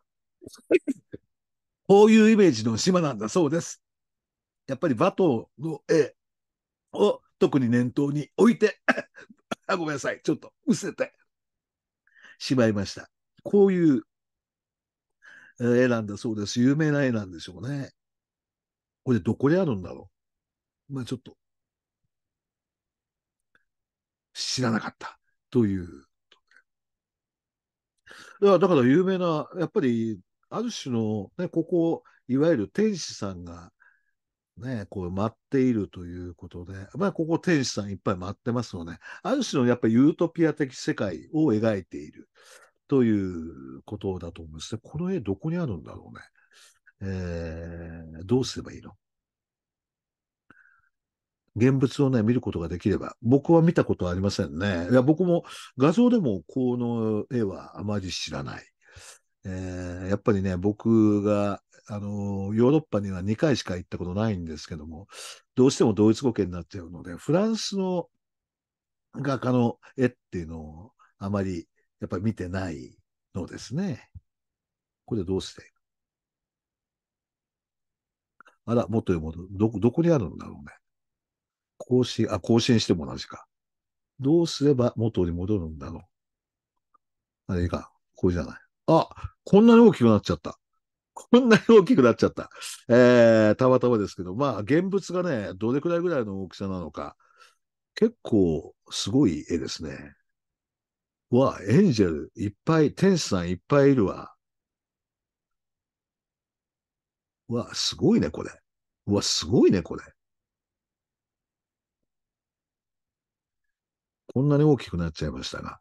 こういうイメージの島なんだそうです。やっぱりバトの絵を特に念頭に置いて あ、ごめんなさい。ちょっと、伏せてしまいました。こういう絵なんだそうです。有名な絵なんでしょうね。これどこにあるんだろう。まあちょっと、知らなかったという。だから有名な、やっぱり、ある種の、ね、ここ、いわゆる天使さんが、ね、こう待っているということで、まあ、ここ天使さんいっぱい待ってますので、ね、ある種のやっぱりユートピア的世界を描いているということだと思うんですね。この絵どこにあるんだろうね。えー、どうすればいいの現物をね、見ることができれば。僕は見たことはありませんね。いや、僕も画像でもこの絵はあまり知らない。えー、やっぱりね、僕が、あの、ヨーロッパには2回しか行ったことないんですけども、どうしてもドイツ語圏になっちゃうので、フランスの画家の絵っていうのをあまりやっぱり見てないのですね。これどうしてあら、元へ戻る。どこ、どこにあるんだろうね。更新、あ、更新しても同じか。どうすれば元に戻るんだろう。あれか、これじゃない。あ、こんなに大きくなっちゃった。こんなに大きくなっちゃった。えー、たまたまですけど、まあ、現物がね、どれくらいぐらいの大きさなのか、結構すごい絵ですね。わ、エンジェルいっぱい、天使さんいっぱいいるわ。うわ、すごいね、これ。うわ、すごいね、これ。こんなに大きくなっちゃいましたが。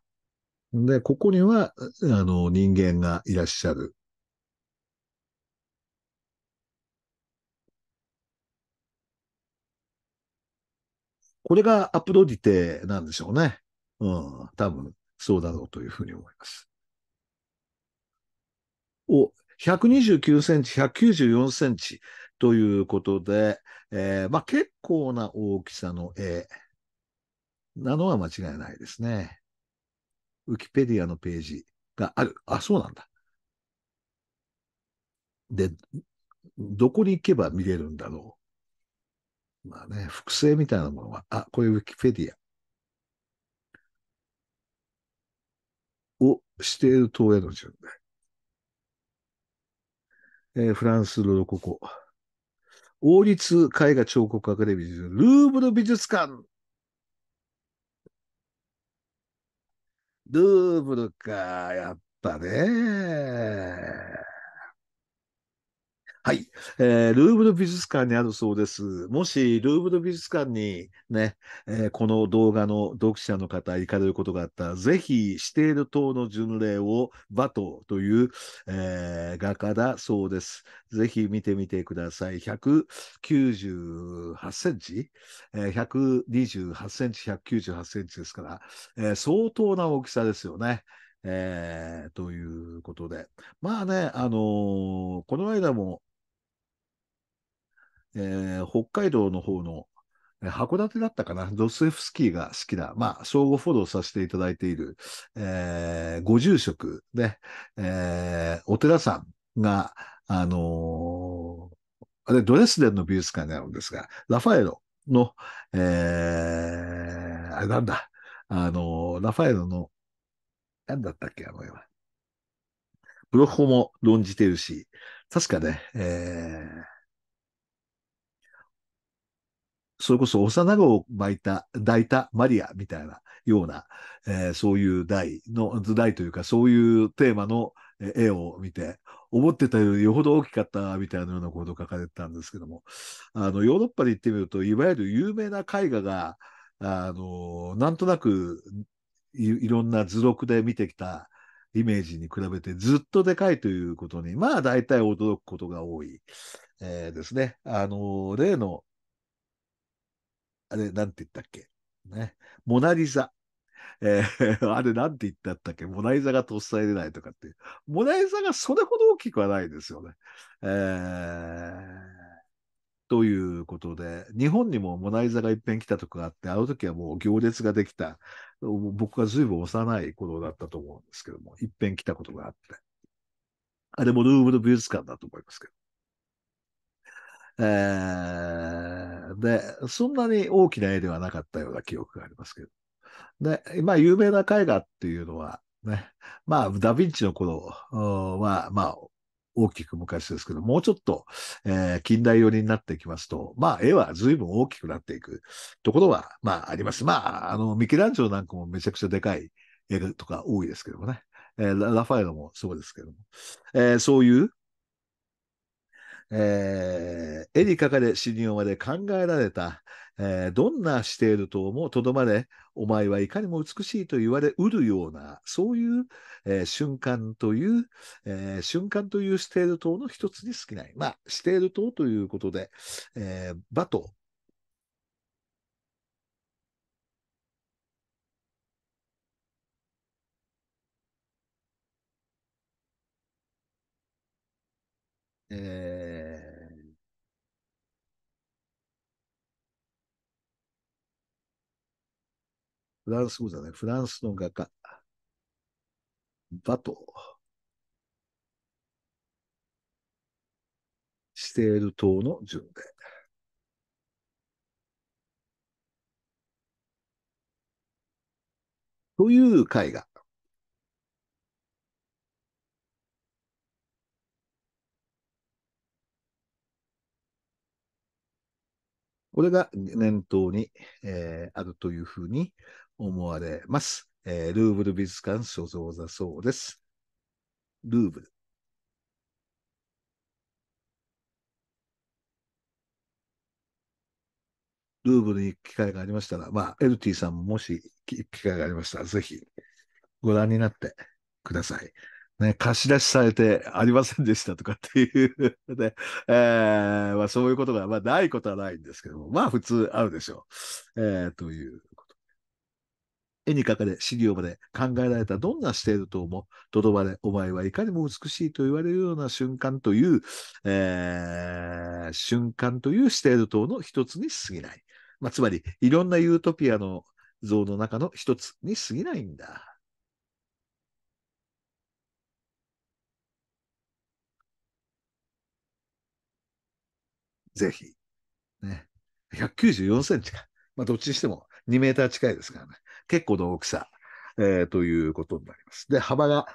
で、ここには、あの、人間がいらっしゃる。これがアプロディテなんでしょうね。うん、多分そうだろうというふうに思います。お、129センチ、194センチということで、えーまあ、結構な大きさの絵なのは間違いないですね。ウィキペディアのページがある。あ、そうなんだ。で、どこに行けば見れるんだろう。まあね、複製みたいなものは、あ、これウィキペディア。をしている投影の順で。えー、フランスロココ。王立絵画彫刻アカデミー、ルーブル美術館。ルーブルか、やっぱね。はい。えー、ルーブル美術館にあるそうです。もし、ルーブル美術館にね、えー、この動画の読者の方行かれることがあったら、ぜひ、指定の塔の巡礼を、バトという、えー、画家だそうです。ぜひ見てみてください。198センチ、えー、128センチ、198センチですから、えー、相当な大きさですよね。えー、ということで。まあね、あのー、この間もえー、北海道の方の函館だったかな、ドスエフスキーが好きな、まあ、相互フォローさせていただいている、えー、ご住職で、えー、お寺さんが、あのー、あれ、ドレスデンの美術館にあるんですが、ラファエロの、えー、あれなんだ、あのー、ラファエロの、なんだったっけ、あのブロッホも論じてるし、確かね、えー、それこそ幼子を巻いた、抱いたマリアみたいなような、えー、そういう題の、図題というか、そういうテーマの絵を見て、思ってたよりよほど大きかったみたいなようなことを書かれてたんですけども、あの、ヨーロッパで行ってみると、いわゆる有名な絵画が、あの、なんとなくい、いろんな図録で見てきたイメージに比べてずっとでかいということに、まあ大体驚くことが多い、えー、ですね。あの、例のあれ、なんて言ったっけね。モナリザ。えー、あれなんて言ったったっけモナリザがとっさえ出ないとかって。モナリザがそれほど大きくはないですよね。えー、ということで、日本にもモナリザが一遍来たとこがあって、あの時はもう行列ができた。僕は随分幼い頃だったと思うんですけども、一遍来たことがあって。あれもルームの美術館だと思いますけど。えーで、そんなに大きな絵ではなかったような記憶がありますけど。で、今、有名な絵画っていうのは、ね、まあ、ダヴィンチの頃は、まあ、大きく昔ですけど、もうちょっと、えー、近代寄りになっていきますと、まあ、絵は随分大きくなっていくところは、まあ、あります。まあ、あの、ミケランジョなんかもめちゃくちゃでかい絵とか多いですけどもね。えー、ラファエロもそうですけども。えー、そういう、えー、エリかカ死によまで考えられた、えー、どんなしている島もとどまれ、お前はいかにも美しいと言われうるような、そういう、えー、瞬間という、えー、瞬間というステール島の一つに過ぎない。まあ、ステール党ということで、えー、馬とえー、フランス語じゃない、フランスの画家、バトシテール島の巡礼。という絵画これが念頭に、えー、あるというふうに思われます。えー、ルーブル美術館所蔵だそうです。ルーブル。ルーブルに機会がありましたら、まあ、LT さんももし機会がありましたら、ぜひご覧になってください。ね、貸し出しされてありませんでしたとかっていうね、えー、まあ、そういうことが、まあ、ないことはないんですけども、まあ、普通あるでしょう。えー、ということ絵に描かれ、資料まで考えられたどんなしているとも、とどまれ、お前はいかにも美しいと言われるような瞬間という、えー、瞬間というしているとの一つに過ぎない。まあ、つまり、いろんなユートピアの像の中の一つに過ぎないんだ。ぜひ。ね。194センチか。まあ、どっちにしても2メーター近いですからね。結構の大きさ、えー、ということになります。で、幅が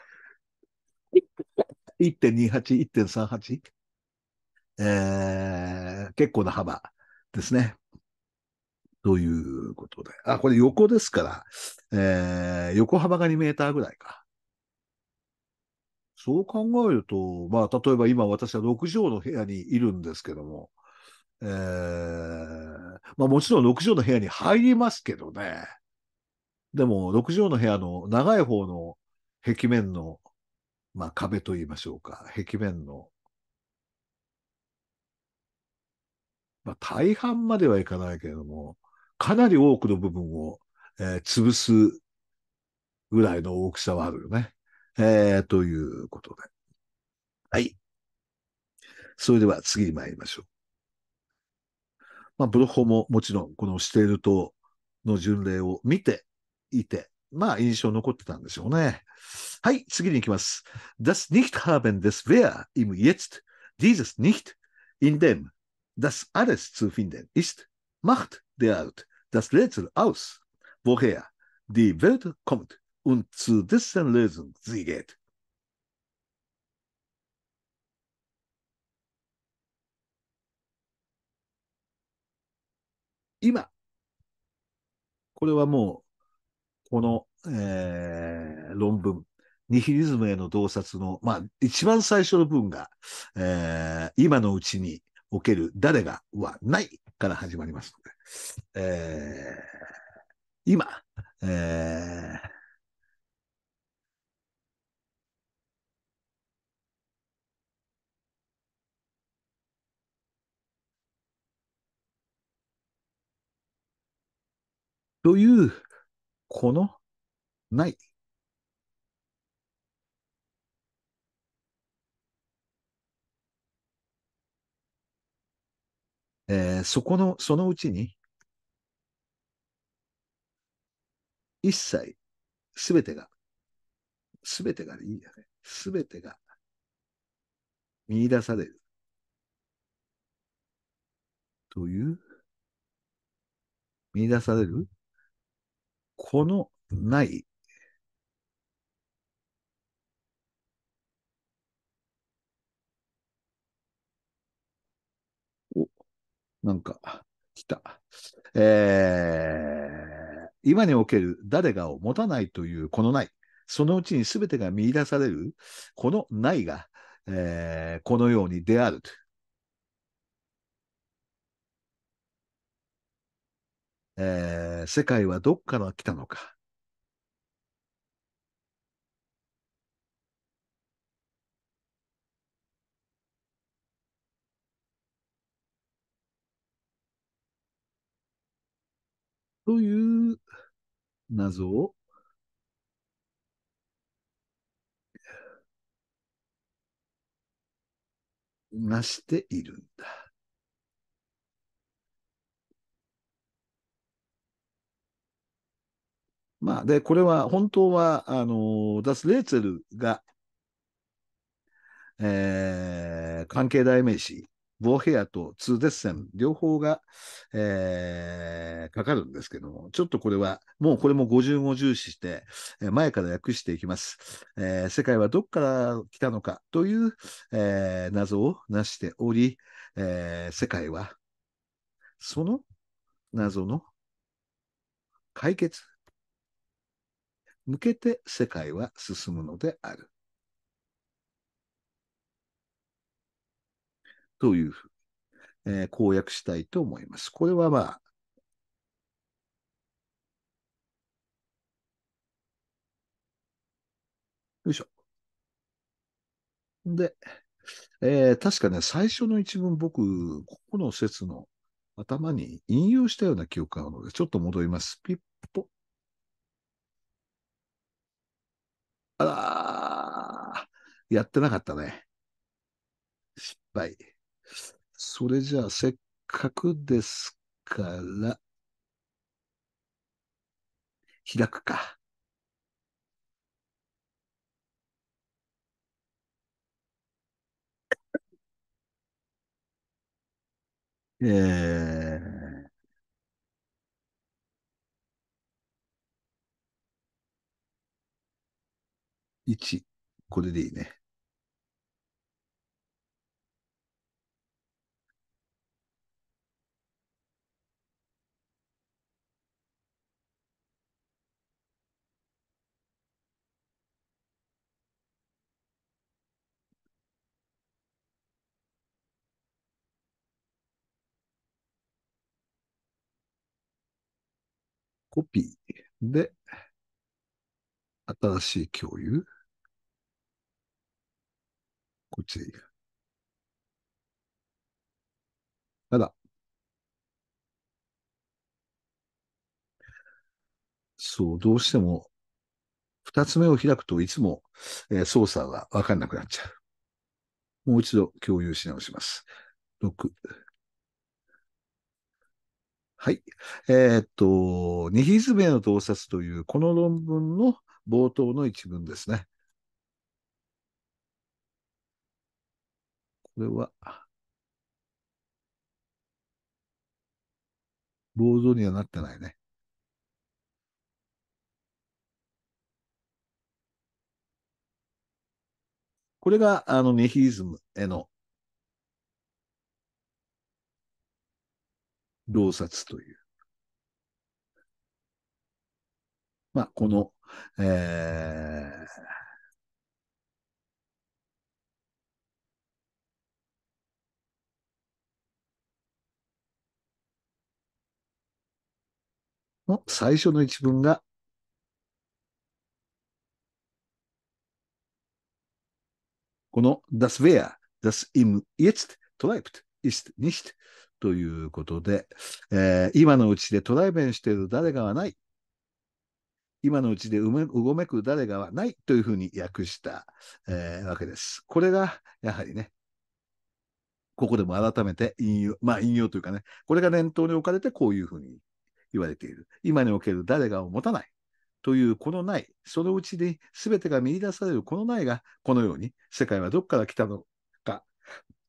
1.28、1.38。えー、結構な幅ですね。ということで。あ、これ横ですから、えー、横幅が2メーターぐらいか。そう考えると、まあ、例えば今私は6畳の部屋にいるんですけども、えー、まあもちろん6畳の部屋に入りますけどね。でも、6畳の部屋の長い方の壁面の、まあ壁と言いましょうか。壁面の、まあ大半まではいかないけれども、かなり多くの部分を、えー、潰すぐらいの大きさはあるよね。えー、ということで。はい。それでは次に参りましょう。まあ、ブロホももちろん、このしているとの巡礼を見ていて、まあ、印象残ってたんでしょうね。はい、次に行きます。Das nicht haben des Wer im Jetzt dieses nicht in dem das alles zu finden ist, macht der a r t das Rätsel aus, woher die Welt kommt und zu dessen Lösung sie geht. 今、これはもう、この、えー、論文、ニヒリズムへの洞察の、まあ、一番最初の文が、えー、今のうちにおける誰がはないから始まりますので、えー、今、えー、という、この、ない。えー、そこの、そのうちに、一切、すべてが、すべてがいいよね。すべてが見出される。という、見出されるこのない、お、なんか、来た。えー、今における誰がを持たないというこのない、そのうちに全てが見出される、このないが、えー、このようにであると。えー、世界はどっから来たのか。という謎をなしているんだ。まあ、で、これは本当は、あの、ダス・レーツェルが、えー、関係代名詞、ボーヘアとツーデッセン、両方が、えー、かかるんですけども、ちょっとこれは、もうこれも50を重視して、前から訳していきます。えー、世界はどこから来たのかという、えー、謎をなしており、えー、世界は、その謎の解決向けて世界は進むのである。というふうに、えー、公約したいと思います。これはまあ、よいしょ。で、えー、確かね、最初の一文、僕、ここの説の頭に引用したような記憶があるので、ちょっと戻ります。ピッポ、あらやってなかったね。失敗。それじゃあ、せっかくですから、開くか。えー、1。これでいいね。コピーで、新しい共有。こっちでいい。ただ、そう、どうしても、二つ目を開くといつも、えー、操作がわかんなくなっちゃう。もう一度共有し直します。6。はい。えー、っと、ニヒズメの洞察という、この論文の冒頭の一文ですね。れは、ローにはなってないね。これが、あの、ニヒリズムへの、洞察という。まあ、この、えー、の最初の一文が、この das wer, das im jetzt treibt, ist nicht ということで、えー、今のうちでトライベンしている誰がはない。今のうちでうめうごめく誰がはないというふうに訳した、えー、わけです。これが、やはりね、ここでも改めて引用、まあ引用というかね、これが念頭に置かれてこういうふうに言われている。今における誰がを持たない。というこのない、そのうちに全てが見出されるこのないが、このように世界はどこから来たのか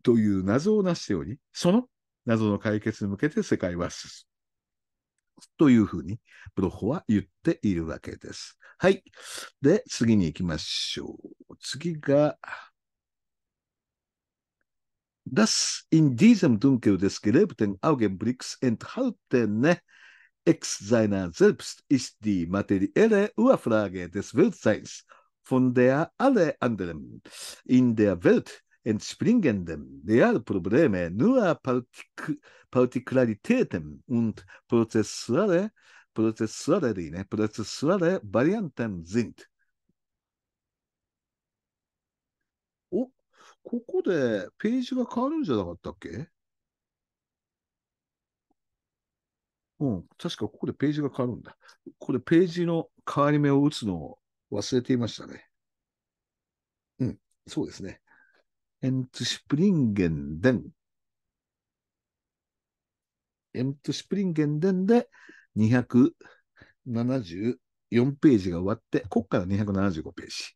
という謎を成しており、その謎の解決に向けて世界は進む。というふうに、ブロッホは言っているわけです。はい。で、次に行きましょう。次が、Das in diesem dunkel des gelebten Augenblicks enthaltene Ex seiner selbst ist die materielle Urfrage des Weltseins, von der alle anderen in der Welt entspringenden Realprobleme nur Partik Partikularitäten und prozessuale, prozessuale, prozessuale Varianten sind. お、ここでページが変わるんじゃなかったっけうん、確かここでページが変わるんだ。ここでページの変わり目を打つのを忘れていましたね。うん、そうですね。エンツシプリンゲンデン。エンツ e プリンゲンデンで274ページが終わって、ここから275ページ。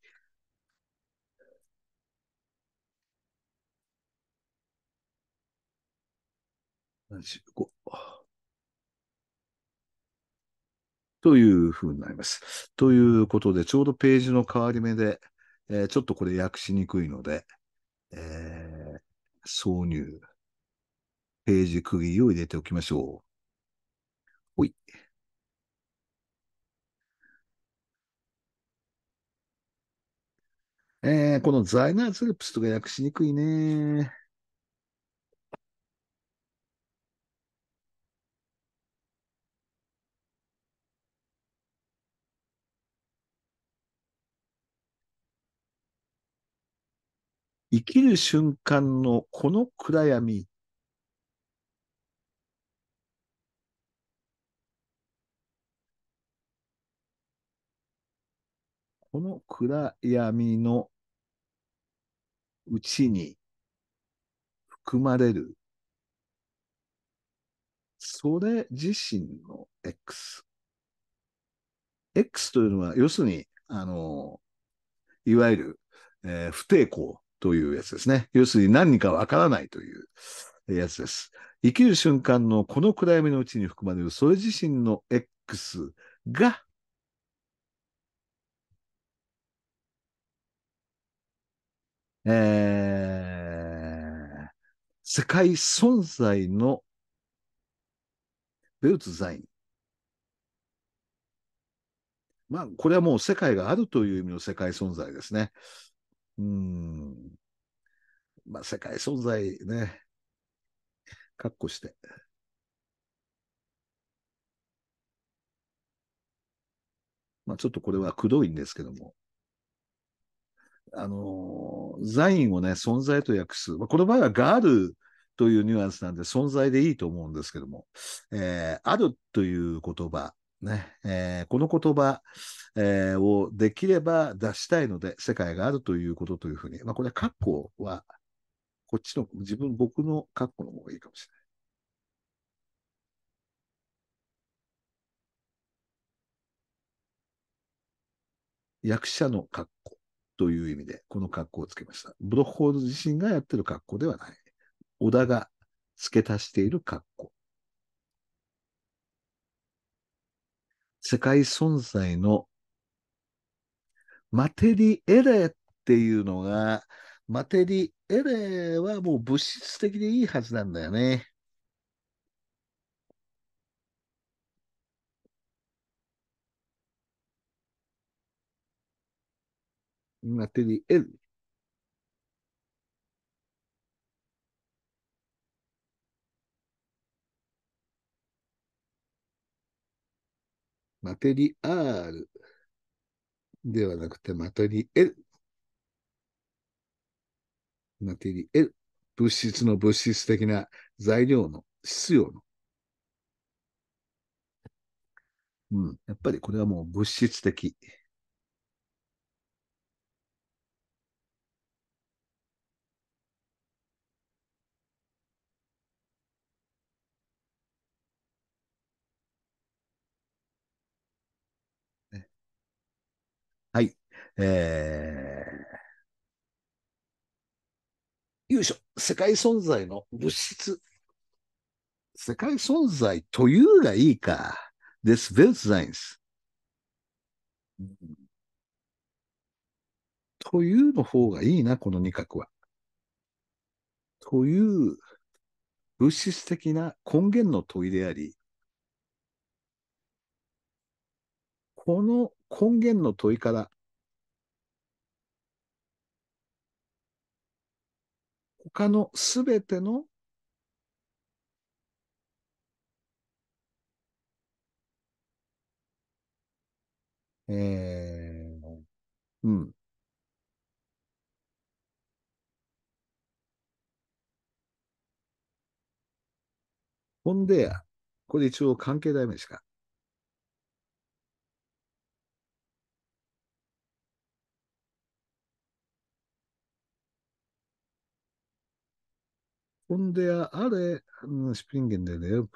75。というふうになります。ということで、ちょうどページの変わり目で、えー、ちょっとこれ訳しにくいので、えー、挿入、ページ区切りを入れておきましょう。ほい。えー、このザイナーズルプスとか訳しにくいね。生きる瞬間のこの暗闇、この暗闇のうちに含まれる、それ自身の X。X というのは、要するに、あの、いわゆる、えー、不抵抗。というやつですね。要するに何かわからないというやつです。生きる瞬間のこの暗闇のうちに含まれるそれ自身の X が、えー、世界存在のベルツザイン。まあ、これはもう世界があるという意味の世界存在ですね。うん。まあ、世界存在ね。かっこして。まあ、ちょっとこれはくどいんですけども。あのー、ザインをね、存在と訳す。まあ、この場合はガールというニュアンスなんで存在でいいと思うんですけども、えー、あるという言葉、ねえー、この言葉、えー、をできれば出したいので世界があるということというふうに、まあ、これは括弧は、こっちの、自分、僕の括弧の方がいいかもしれない。役者の括弧という意味で、この括弧をつけました。ブロッホール自身がやってる括弧ではない。小田が付け足している括弧世界存在のマテリエレっていうのが、マテリエレはもう物質的でいいはずなんだよね。マテリエレ。マテリアールではなくてマテリエル。マテリエル。物質の物質的な材料の質量の。うん。やっぱりこれはもう物質的。えー、よいしょ、世界存在の物質。世界存在というがいいか。です、ベルツザインス。というの方がいいな、この二角は。という物質的な根源の問いであり、この根源の問いから他のすべてのえー、うん。ほんで、これ一応関係代名詞か。und der alle s p r i n ン e n d e l e r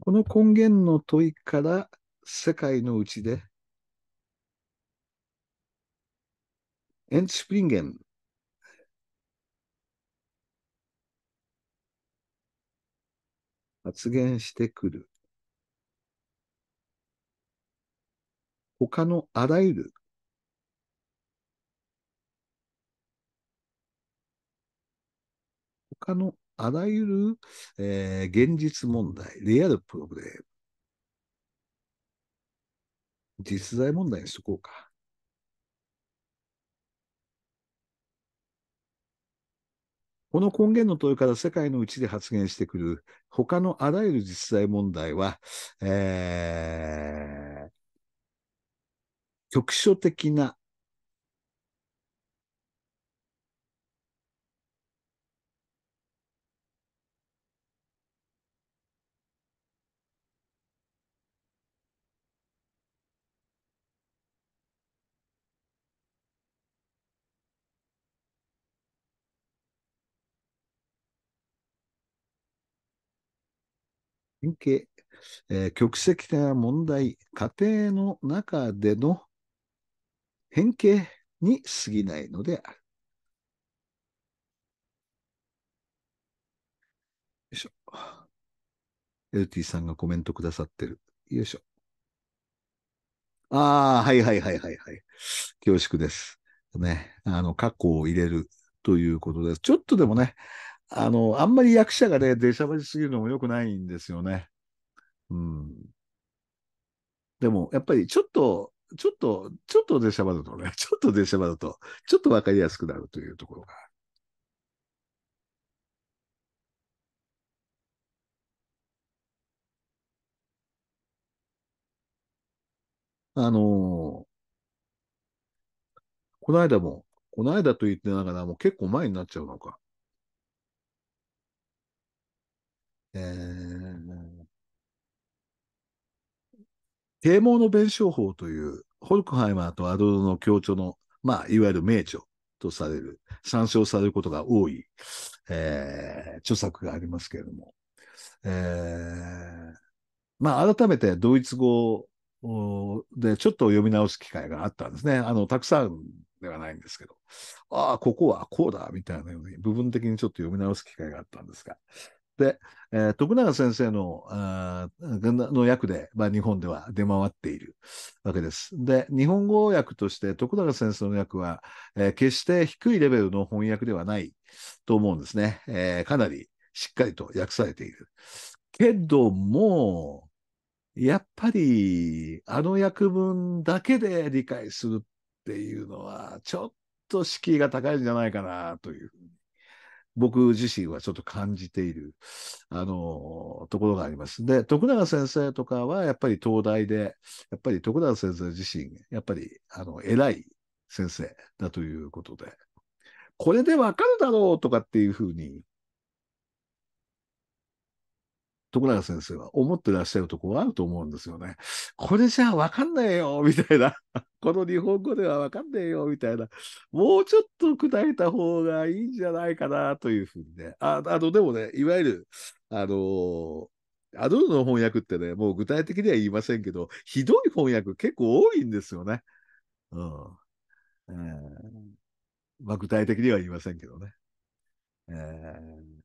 この根源の問いから世界のうちで、エンツプリンゲン、発言してくる、他のあらゆる他のあらゆる、えー、現実問題、リアルプログレム、実在問題にしとこうか。この根源の問いから世界のうちで発言してくる他のあらゆる実在問題は、えー、局所的なけ、えー、局地的な問題、家庭の中での変形に過ぎないのである。よいしょ。LT さんがコメントくださってる。よいしょ。ああ、はいはいはいはいはい。恐縮です。ね。あの、過去を入れるということです。ちょっとでもね、あの、あんまり役者がね、出しゃばりすぎるのも良くないんですよね。うん。でも、やっぱりちょっと、ちょっと、ちょっと出しゃばるとね、ちょっと出しゃばると、ちょっとわかりやすくなるというところがあのー、この間も、この間と言ってながらもう結構前になっちゃうのか。えー、啓蒙の弁証法という、ホルクハイマーとアドルの協調の、まあ、いわゆる名著とされる、参照されることが多い、えー、著作がありますけれども、えー、まあ、改めてドイツ語でちょっと読み直す機会があったんですね。あの、たくさんではないんですけど、ああ、ここはこうだ、みたいなように部分的にちょっと読み直す機会があったんですが、、えー、徳永先生のあの訳で、まあ、日本では出回っているわけです。で、日本語訳として徳永先生の役は、えー、決して低いレベルの翻訳ではないと思うんですね。えー、かなりしっかりと訳されている。けども、やっぱりあの訳文だけで理解するっていうのは、ちょっと敷居が高いんじゃないかなというふうに僕自身はちょっと感じている、あの、ところがあります。で、徳永先生とかはやっぱり東大で、やっぱり徳永先生自身、やっぱり、あの、偉い先生だということで、これでわかるだろうとかっていうふうに徳永先生は思ってらっしゃるとこはあると思うんですよね。これじゃあ分かんねえよみたいな。この日本語では分かんねえよみたいな。もうちょっと砕いた方がいいんじゃないかなというふうにね。ああの、でもね、いわゆる、あのアドルの翻訳ってね、もう具体的には言いませんけど、ひどい翻訳結構多いんですよね。うん。えー、まあ具体的には言いませんけどね。えー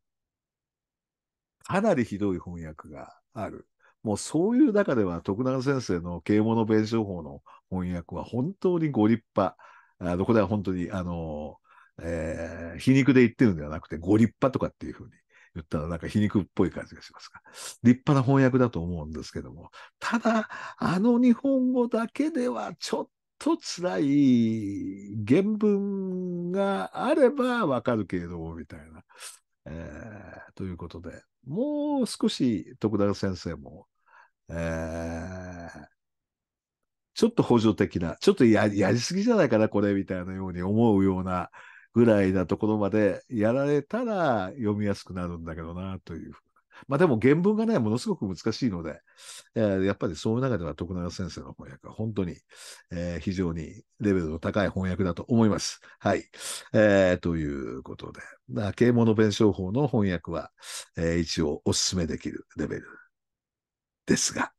かなりひどい翻訳がある。もうそういう中では徳永先生の啓蒙の弁証法の翻訳は本当にご立派。あこれは本当に、あの、えー、皮肉で言ってるんではなくて、ご立派とかっていうふうに言ったらなんか皮肉っぽい感じがしますが、立派な翻訳だと思うんですけども、ただ、あの日本語だけではちょっと辛い原文があればわかるけれども、みたいな。えー、ということで、もう少し徳永先生も、えー、ちょっと補助的な、ちょっとやりすぎじゃないかな、これ、みたいなように思うようなぐらいなところまでやられたら読みやすくなるんだけどな、というふうまあでも原文がね、ものすごく難しいので、えー、やっぱりそういう中では徳永先生の翻訳は本当に、えー、非常にレベルの高い翻訳だと思います。はい。えー、ということで、ま啓蒙の弁証法の翻訳は、えー、一応お勧めできるレベルですが、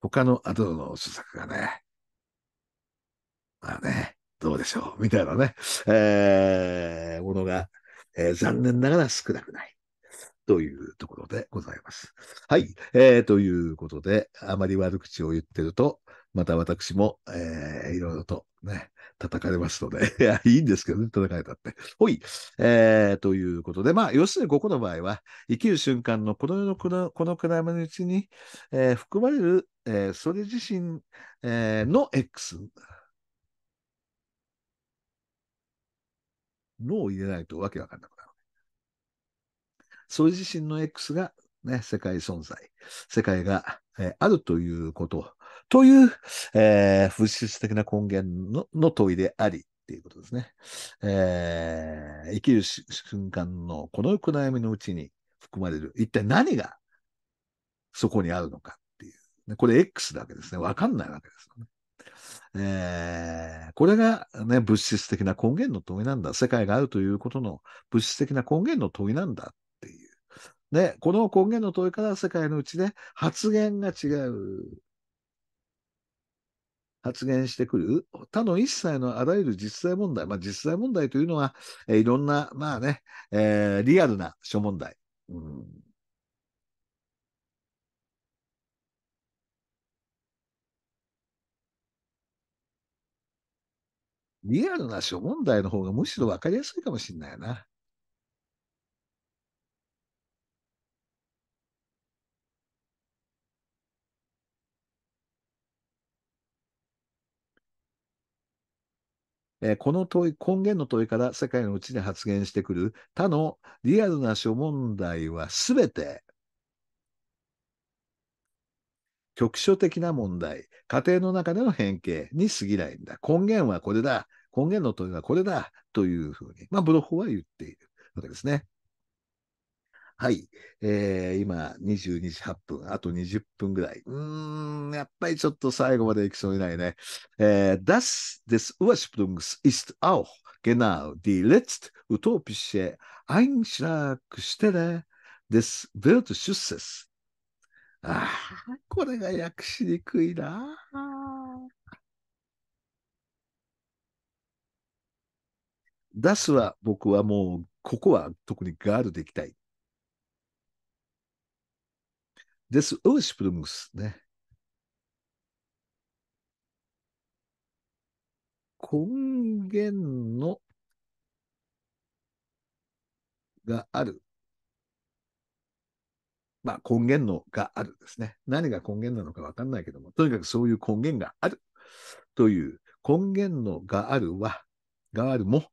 他の後の著作がね、まあね、どうでしょう、みたいなね、えー、ものが、えー、残念ながら少なくない。というところでございます。はい。えー、ということで、あまり悪口を言ってると、また私も、えー、いろいろとね、叩かれますので、いや、いいんですけどね、叩かれたって。ほい。えー、ということで、まあ、要するにここの場合は、生きる瞬間のこの世のこのこの暗闇のうちに、えー、含まれる、えー、それ自身、えー、の X。脳を入れないとわけわかんなくそれ自身の X が、ね、世界存在、世界が、えー、あるということ、という、えー、物質的な根源のの問いであり、っていうことですね。えー、生きる瞬間のこの暗闇のうちに含まれる、一体何がそこにあるのかっていう。これ X だけですね。わかんないわけですよね。えー、これが、ね、物質的な根源の問いなんだ。世界があるということの物質的な根源の問いなんだね、この根源の問いから世界のうちで発言が違う。発言してくる他の一切のあらゆる実際問題、まあ、実際問題というのは、えー、いろんな、まあねえー、リアルな諸問題、うん、リアルな諸問題の方がむしろ分かりやすいかもしれないな。えー、この問い、根源の問いから世界のうちに発言してくる他のリアルな諸問題はすべて、局所的な問題、家庭の中での変形に過ぎないんだ。根源はこれだ。根源の問いはこれだ。というふうに、まあ、ブロフは言っているわけですね。はい。えー、今、22時8分、あと20分ぐらい。うーん、やっぱりちょっと最後まで行きそうにないね。えー、das des Ursprungs ist auch genau die letzt e utopische Einschlagstelle des Weltschusses。ああ、これが訳しにくいな。Das は僕はもう、ここは特にガールでいきたい。です、s u r s p r u 根源のがある。まあ、根源のがあるですね。何が根源なのかわかんないけども、とにかくそういう根源があるという根源のがあるは、があるも、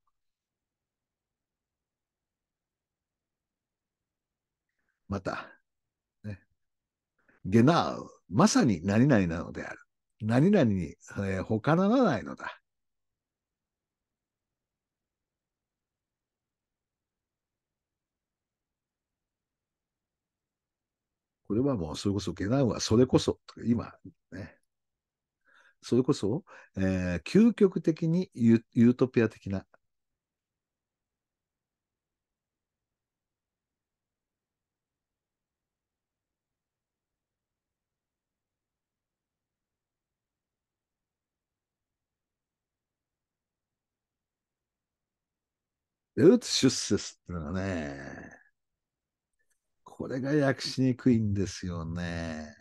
また、g e まさに何々なのである。何々に、えー、他ならないのだ。これはもうそれこそゲナウはそれこそ、今ね、それこそ、えー、究極的にユートピア的なで、うつ出世すってのがね、これが訳しにくいんですよね。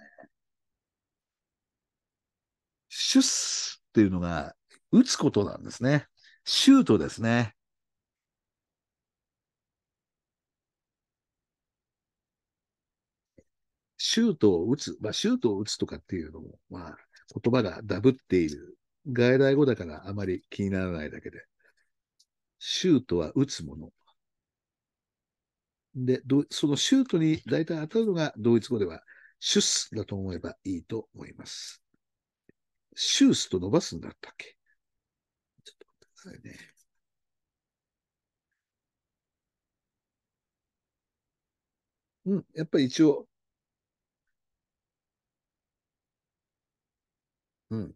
出世っていうのが、打つことなんですね。シュートですね。シュートを打つ、まあ、シュートを打つとかっていうのも、まあ、言葉がダブっている。外来語だからあまり気にならないだけで。シュートは打つもの。で、そのシュートに大体当たるのがドイツ語では、シュスだと思えばいいと思います。シュースと伸ばすんだったっけちょっと待ってくださいね。うん、やっぱり一応、うん、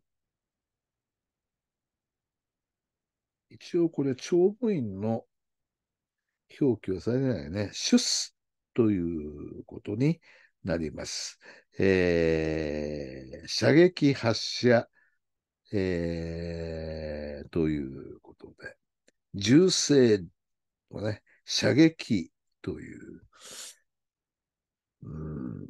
一応これ、長文員の表記はされないね。出すということになります。えー、射撃発射、えー、ということで、銃声をね、射撃という、う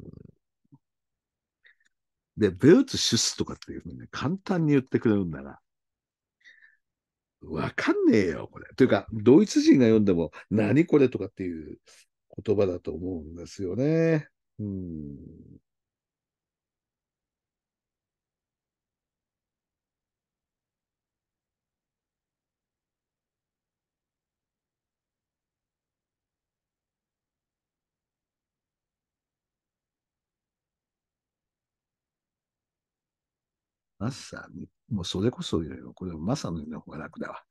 で、ベウツシュスとかっていうふうに、ね、簡単に言ってくれるんだな。わかんねえよ、これ。というか、ドイツ人が読んでも、何これとかっていう言葉だと思うんですよね。うん。朝もうそれこそいこれはまさにの方が楽だわ。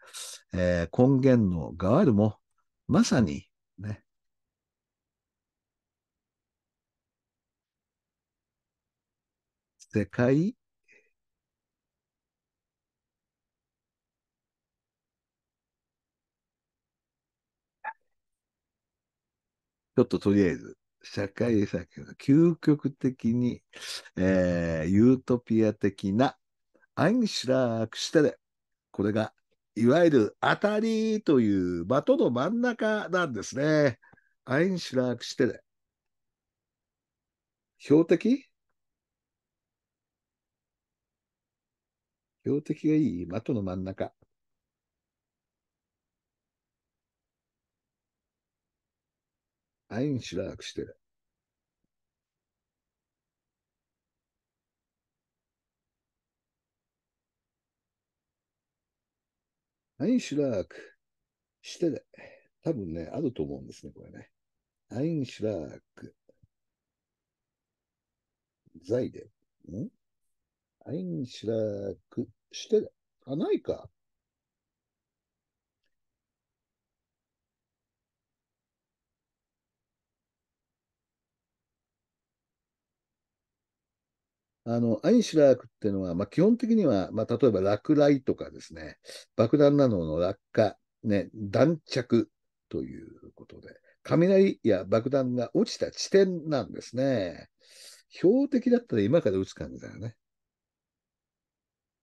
えー、根源のガールも、まさに、ね。世界ちょっととりあえず、社会作業が究極的に、えー、ユートピア的なアンシュラー白してで、これが、いわゆる当たりという的の真ん中なんですね。アンシュラー白してで。標的標的がいい的の真ん中。アインシュラークしてる。アインシュラーク、して、多分ね、あると思うんですね、これね。アインシュラーク、在で、んアインシュラーク、して、あ、ないか。あの、アインシュラークっていうのは、まあ、基本的には、まあ、例えば落雷とかですね、爆弾などの落下、ね、弾着ということで、雷や爆弾が落ちた地点なんですね。標的だったら今から撃つ感じだよね。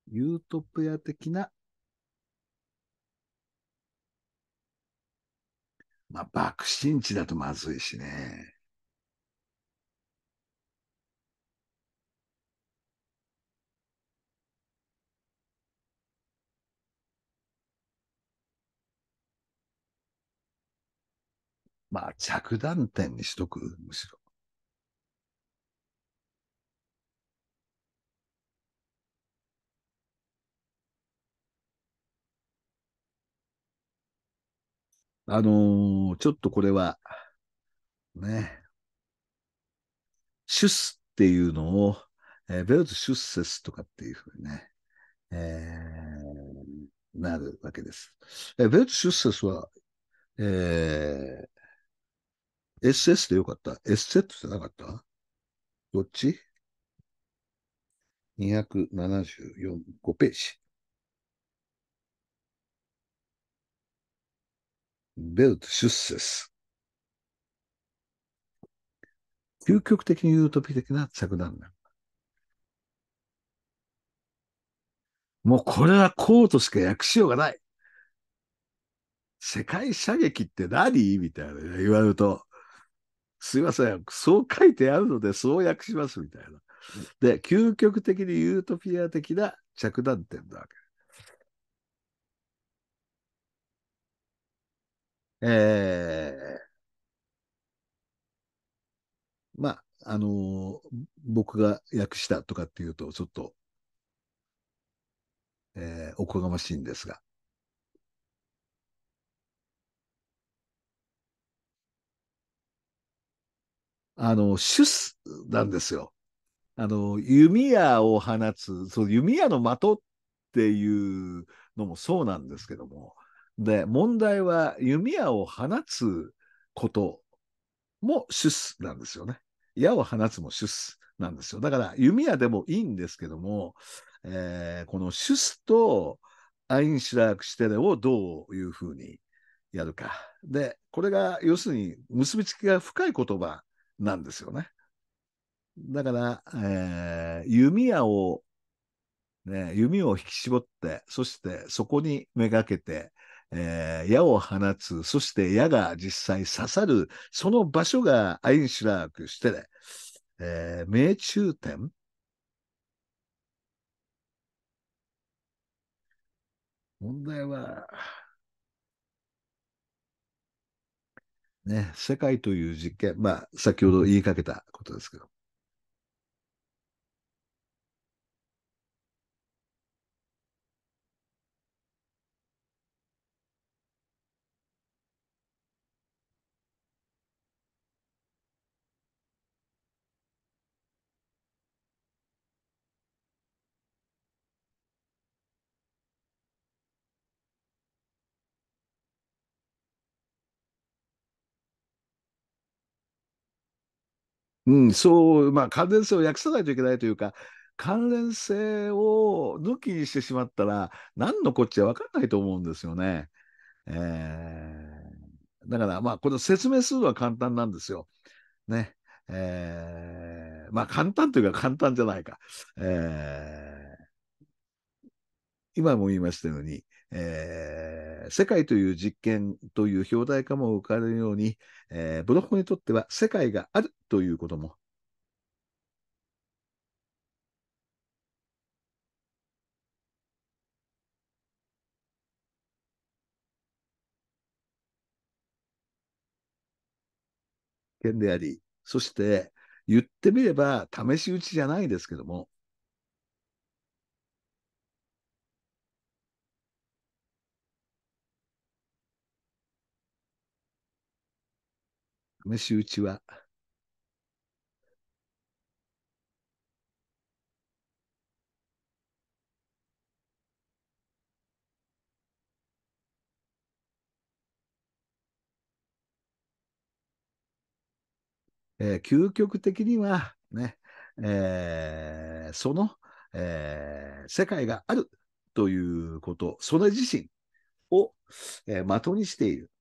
ユートピア的な、まあ、爆心地だとまずいしね。まあ、着弾点にしとく、むしろ。あのー、ちょっとこれは、ね、シュスっていうのを、えー、ベルトシュッセスとかっていうふうにね、えー、なるわけです。えー、ベルトシュッセスは、えー、SS でよかった ?SZ じゃなかったどっち ?274、5ページ。ベルト出世。す。究極的にユートピ的な着弾なだ。もうこれはこうとしか訳しようがない。世界射撃って何みたいな言われると、すいません、そう書いてあるので、そう訳しますみたいな。で、究極的にユートピア的な着弾点なわけ。えー、まあ、あのー、僕が訳したとかっていうと、ちょっと、えー、おこがましいんですが、あの、スなんですよ。あの、弓矢を放つ、その弓矢の的っていうのもそうなんですけども、で、問題は弓矢を放つこともシュスなんですよね。矢を放つもシュスなんですよ。だから弓矢でもいいんですけども、えー、このスとアインシュラークシテレをどういうふうにやるか。で、これが要するに結びつきが深い言葉なんですよね。だから、えー、弓矢を、ね、弓を引き絞って、そしてそこにめがけて、えー、矢を放つ、そして矢が実際刺さる、その場所がアインシュラークしてね、えー、命中点問題は、ね、世界という実験、まあ、先ほど言いかけたことですけど、うん、そう、まあ、関連性を訳さないといけないというか、関連性を抜きにしてしまったら、何のこっちゃ分かんないと思うんですよね。えー、だから、まあ、この説明するのは簡単なんですよ。ね。えー、まあ、簡単というか簡単じゃないか。えー、今も言いましたように、えー、世界という実験という表題化も浮かれるように、えー、ブロッコにとっては世界があるということも、点であり、そして言ってみれば試し打ちじゃないですけども、試し打ちは、えー、究極的にはね、えー、その、えー、世界があるということ、それ自身を、え的にしている。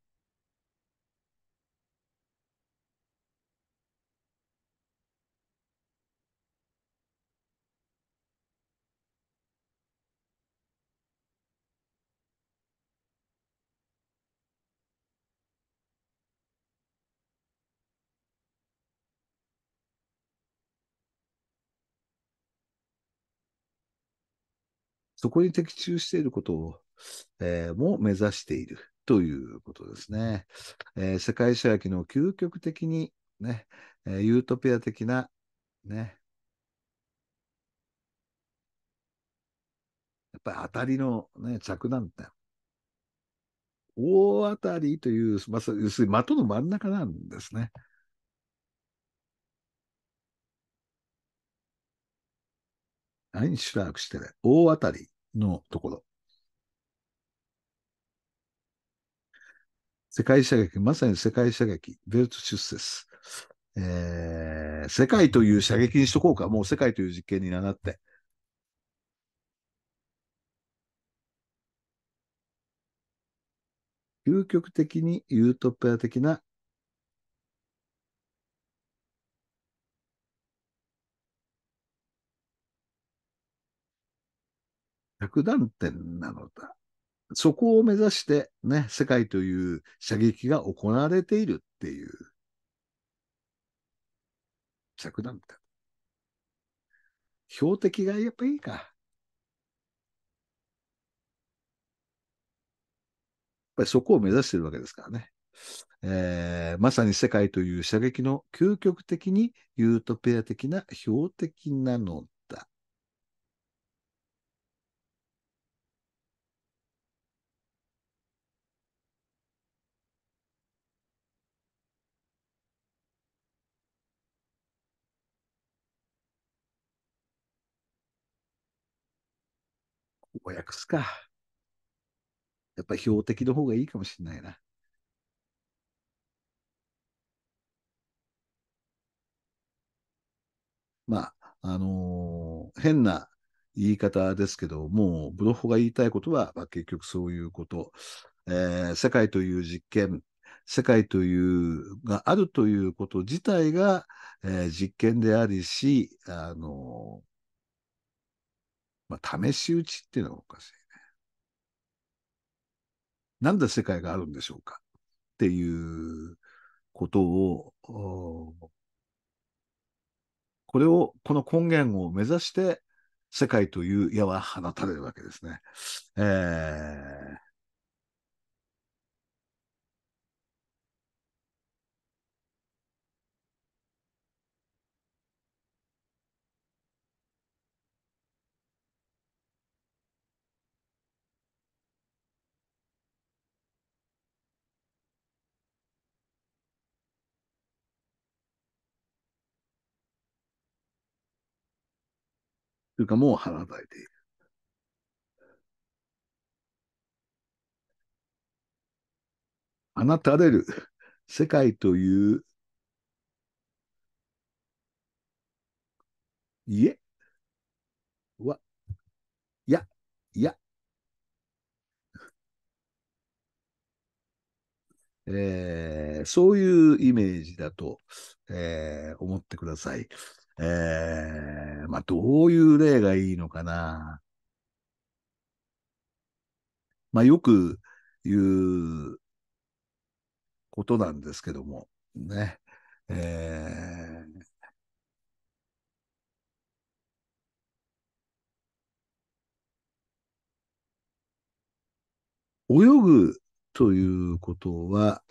そこに的中していることを、えー、も目指しているということですね。えー、世界主きの究極的にね、えー、ユートピア的な、ね、やっぱり当たりの、ね、着弾点。大当たりという、まあ、要するに的の真ん中なんですね。アインシュラークして、ね、大当たりのところ。世界射撃、まさに世界射撃、ベルト出世えー、世界という射撃にしとこうか。もう世界という実験に習って。究極的にユートピア的な百段点なのだ。そこを目指してね、世界という射撃が行われているっていう。着弾点。標的がやっぱいいか。やっぱりそこを目指してるわけですからね。えー、まさに世界という射撃の究極的にユートピア的な標的なのお訳すか。やっぱり標的の方がいいかもしれないな。まあ、あのー、変な言い方ですけど、もうブロッホが言いたいことは、まあ、結局そういうこと、えー、世界という実験、世界というがあるということ自体が、えー、実験でありし、あのまあ、試し打ちっていうのがおかしいね。なんで世界があるんでしょうかっていうことを、これを、この根源を目指して、世界という矢は放たれるわけですね。えーというかもう放たれている。放たれる世界という家は、いや、いや、えー、そういうイメージだと、えー、思ってください。えー、まあ、どういう例がいいのかな。まあ、よく言うことなんですけども、ね。えー、泳ぐということは、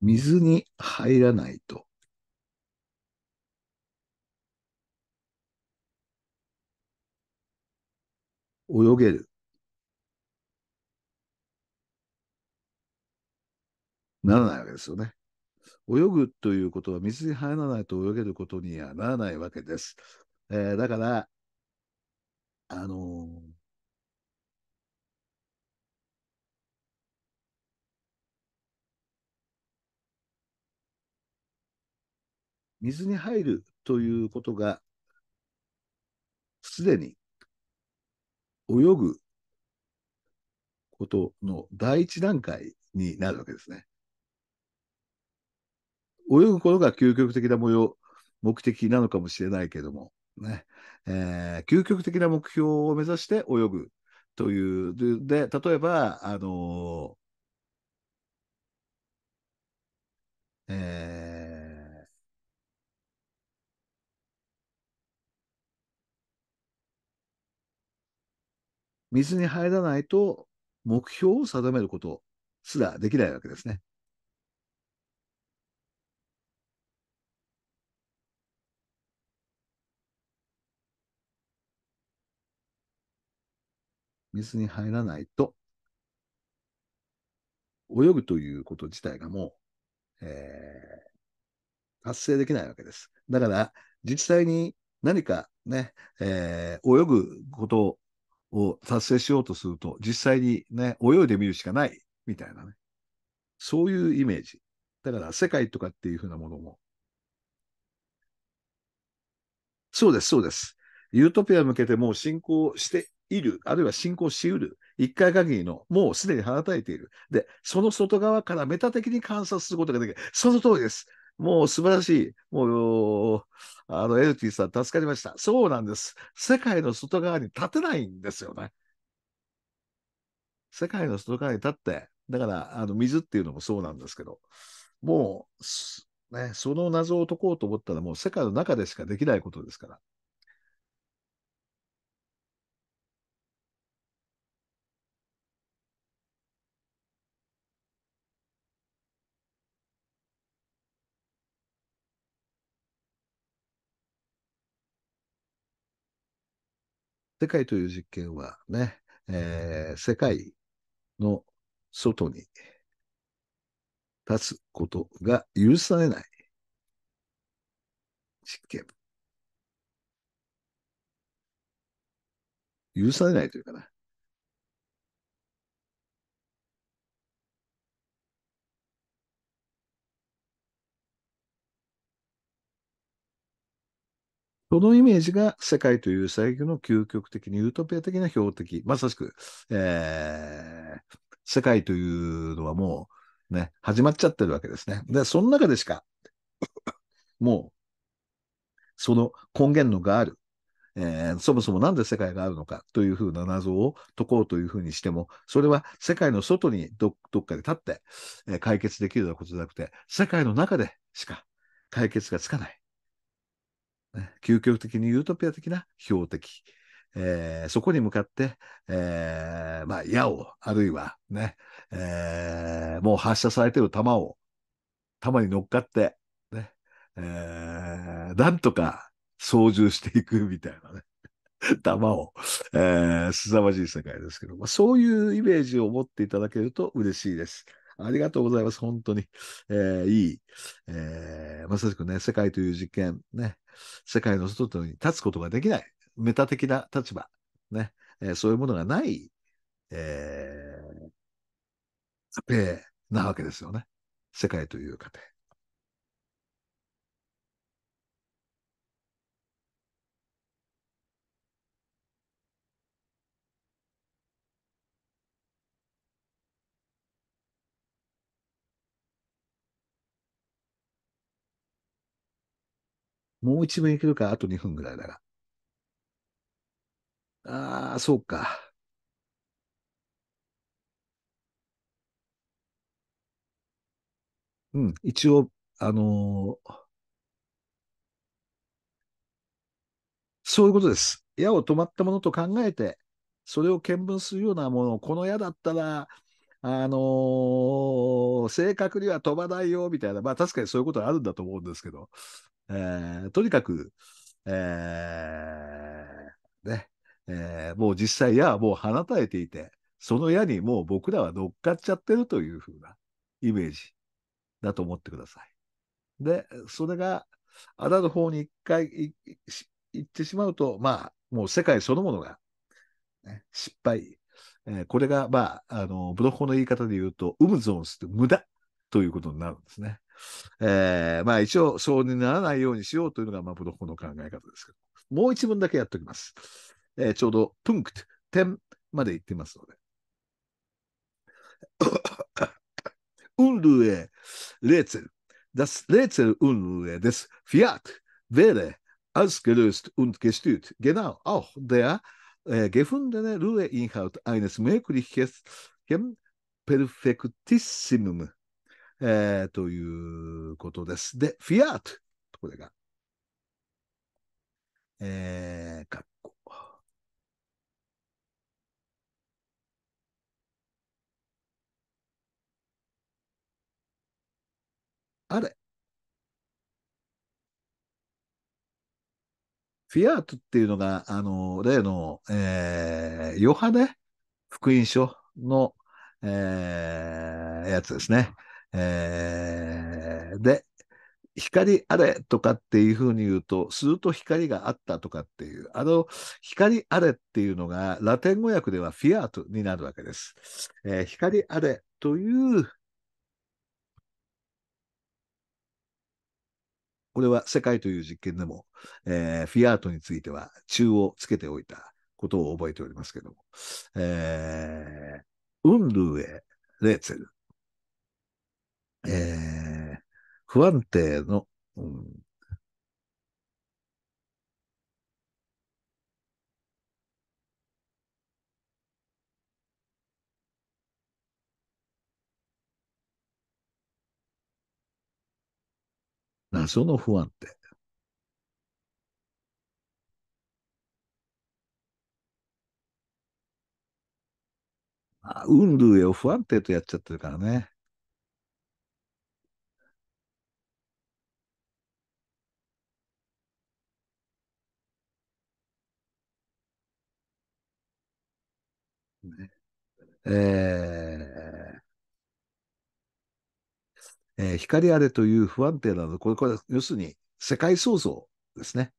水に入らないと。泳げる。ならないわけですよね。泳ぐということは水に入らないと泳げることにはならないわけです。えー、だから、あのー水に入るということが、すでに泳ぐことの第一段階になるわけですね。泳ぐことが究極的な模様、目的なのかもしれないけども、ねえー、究極的な目標を目指して泳ぐという。で、例えば、あのー、えー水に入らないと目標を定めることすらできないわけですね。水に入らないと、泳ぐということ自体がもう、えー、達成できないわけです。だから、実際に何かね、えー、泳ぐことを達成しようとすると、実際にね、泳いでみるしかない、みたいなね。そういうイメージ。だから、世界とかっていうふうなものも。そうです、そうです。ユートピア向けてもう進行している、あるいは進行しうる。一回限りの、もうすでに放たれている。で、その外側からメタ的に観察することができる。その通りです。もう素晴らしい。もう、あの、エルティさん助かりました。そうなんです。世界の外側に立てないんですよね。世界の外側に立って、だから、あの、水っていうのもそうなんですけど、もう、ね、その謎を解こうと思ったら、もう世界の中でしかできないことですから。世界という実験はね、えー、世界の外に立つことが許されない実験。許されないというかな。そのイメージが世界という最後の究極的にユートピア的な標的。まさしく、えー、世界というのはもうね、始まっちゃってるわけですね。で、その中でしか、もう、その根源のがある、えー、そもそもなんで世界があるのかというふうな謎を解こうというふうにしても、それは世界の外にどっかで立って、えー、解決できるようなことじゃなくて、世界の中でしか解決がつかない。究極的にユートピア的な標的、えー、そこに向かって、えー、まあ、矢を、あるいはね、えー、もう発射されてる弾を、弾に乗っかって、ね、えー、なんとか操縦していくみたいなね、弾を、えー、凄まじい世界ですけど、まあ、そういうイメージを持っていただけると嬉しいです。ありがとうございます。本当に。えー、いい。えー、まさしくね、世界という実験、ね、世界の外に立つことができない。メタ的な立場、ね、えー、そういうものがない、えー、家庭なわけですよね。世界という過程。もう一部いけるか、あと2分ぐらいだが。ああ、そうか。うん、一応、あのー、そういうことです。矢を止まったものと考えて、それを見分するようなものを、この矢だったら、あのー、正確には飛ばないよ、みたいな。まあ確かにそういうことあるんだと思うんですけど、えー、とにかく、えー、ね、えー、もう実際矢はもう放たれていて、その矢にもう僕らは乗っかっちゃってるというふうなイメージだと思ってください。で、それが穴の方に一回行ってしまうと、まあ、もう世界そのものが、ね、失敗。えー、これが、まあ、あの、ブロッコの言い方で言うと、ウムゾーンスって無駄ということになるんですね。えー、まあ一応、そうにならないようにしようというのが、まあ、ブロックの考え方ですけど、もう一文だけやっておきます。えー、ちょうど、プンクト、点まで行ってますので。Un Ruhe, Rätsel. Das Rätsel Unruhe des Fiat wäre ausgelöst und gestört. Genau, auch der äh, gefundene Ruheinhalt eines möglichen Perfektissimum えー、ということです。で、フィアート。これが。えー、かっこ。あれフィアートっていうのが、あの、例の、えー、ヨハネ福音書の、えー、やつですね。えで、光あれとかっていうふうに言うと、すると光があったとかっていう、あの光あれっていうのがラテン語訳ではフィアートになるわけです。えー、光あれという、これは世界という実験でも、えー、フィアートについては中をつけておいたことを覚えておりますけども、えー、ウンルエ・レーツェルえー、不安定の、うん、謎の不安定。あ、運動ーを不安定とやっちゃってるからね。えーえー、光あれという不安定なの、これ、これ、要するに世界創造ですね。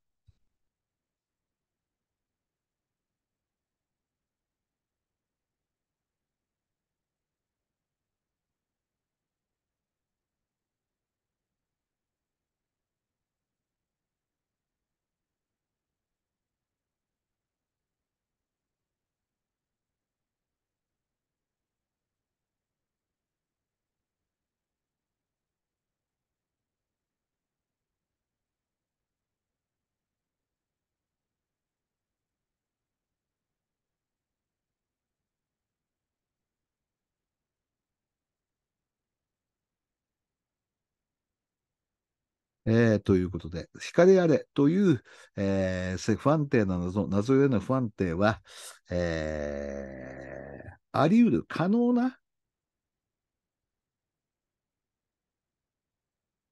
えー、ということで、光あれという、えー、不安定な謎、謎への不安定は、えー、あり得る、可能な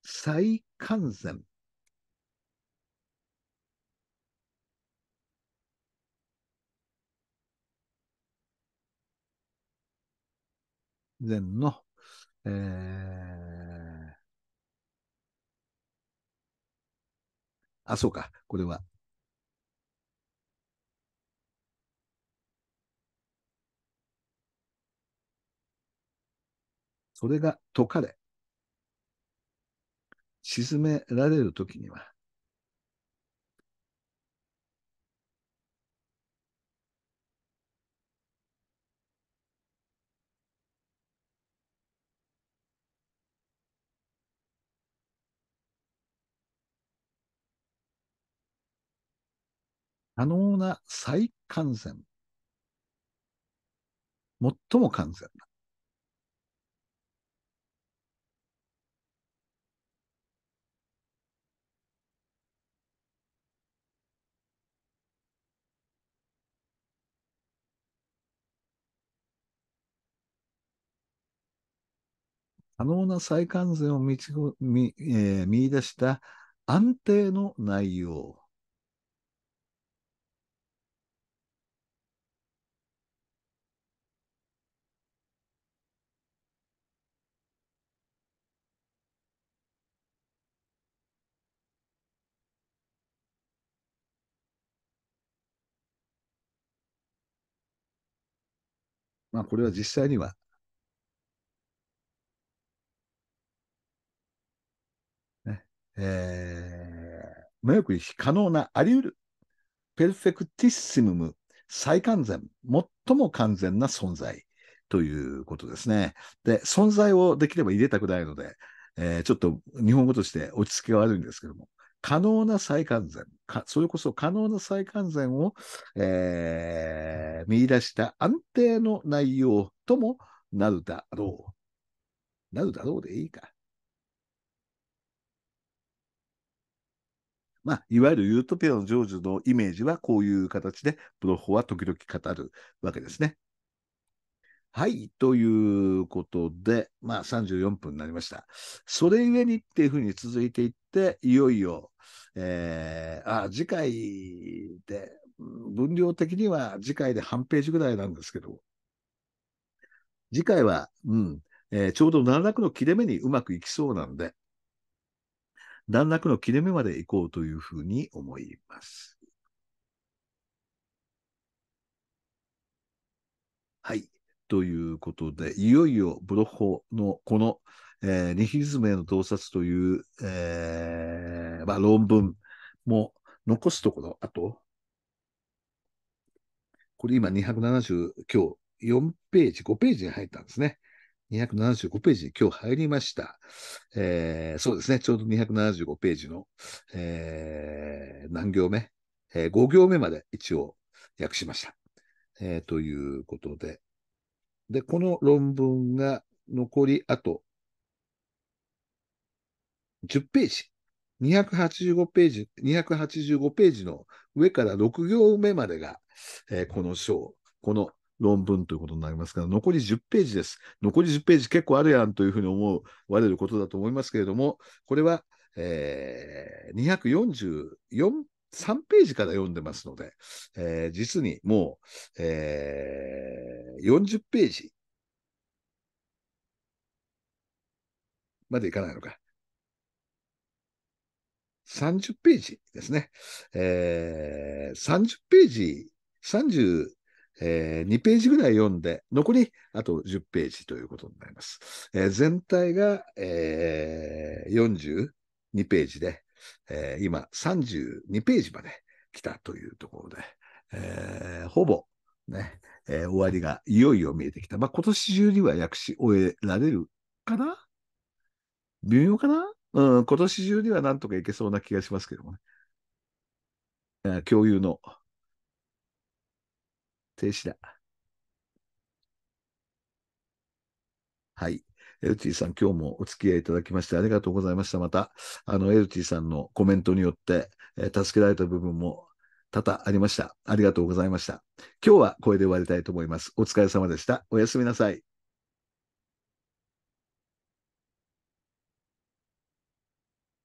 再感染。前の、えー、あ、そうか、これは。それが解かれ、沈められるときには、可能な最完全。最も完全な。可能な再完全を見,、えー、見出した安定の内容。まあ、これは実際には、ね、えー、無欲に可能なあり得る、ペルフェクティッシムム、最完全、最も完全な存在ということですね。で、存在をできれば入れたくないので、えー、ちょっと日本語として落ち着きが悪いんですけども、可能な再完全、それこそ可能な再完全を、えー、見出した安定の内容ともなるだろう。なるだろうでいいか。まあ、いわゆるユートピアの成就のイメージはこういう形で、プロホは時々語るわけですね。はい。ということで、まあ34分になりました。それゆえにっていうふうに続いていって、いよいよえー、あ次回で、分量的には次回で半ページぐらいなんですけど、次回は、うん、えー、ちょうど段落の切れ目にうまくいきそうなんで、段落の切れ目までいこうというふうに思います。はい。ということで、いよいよブロッホのこの、えー、ニヒズメへの洞察という、えーまあ、論文も残すところ、あと、これ今270、今日4ページ、5ページに入ったんですね。275ページに今日入りました。えー、そうですね、ちょうど275ページの、えー、何行目、えー、?5 行目まで一応訳しました。えー、ということで。で、この論文が残りあと10ページ285ページ、285ページの上から6行目までが、えー、この章、この論文ということになりますから、残り10ページです。残り10ページ結構あるやんというふうに思われることだと思いますけれども、これは、えー、2 4 3ページから読んでますので、えー、実にもう、えー、40ページまでいかないのか。30ページですね。えー、30ページ、32、えー、ページぐらい読んで、残りあと10ページということになります。えー、全体が、えー、42ページで、えー、今32ページまで来たというところで、えー、ほぼね、えー、終わりがいよいよ見えてきた。まあ、今年中には訳し終えられるかな微妙かなうん、今年中にはなんとかいけそうな気がしますけどもね。共有の停止だ。はい。エルティさん、今日もお付き合いいただきましてありがとうございました。また、あの、エルティさんのコメントによって、えー、助けられた部分も多々ありました。ありがとうございました。今日はこれで終わりたいと思います。お疲れ様でした。おやすみなさい。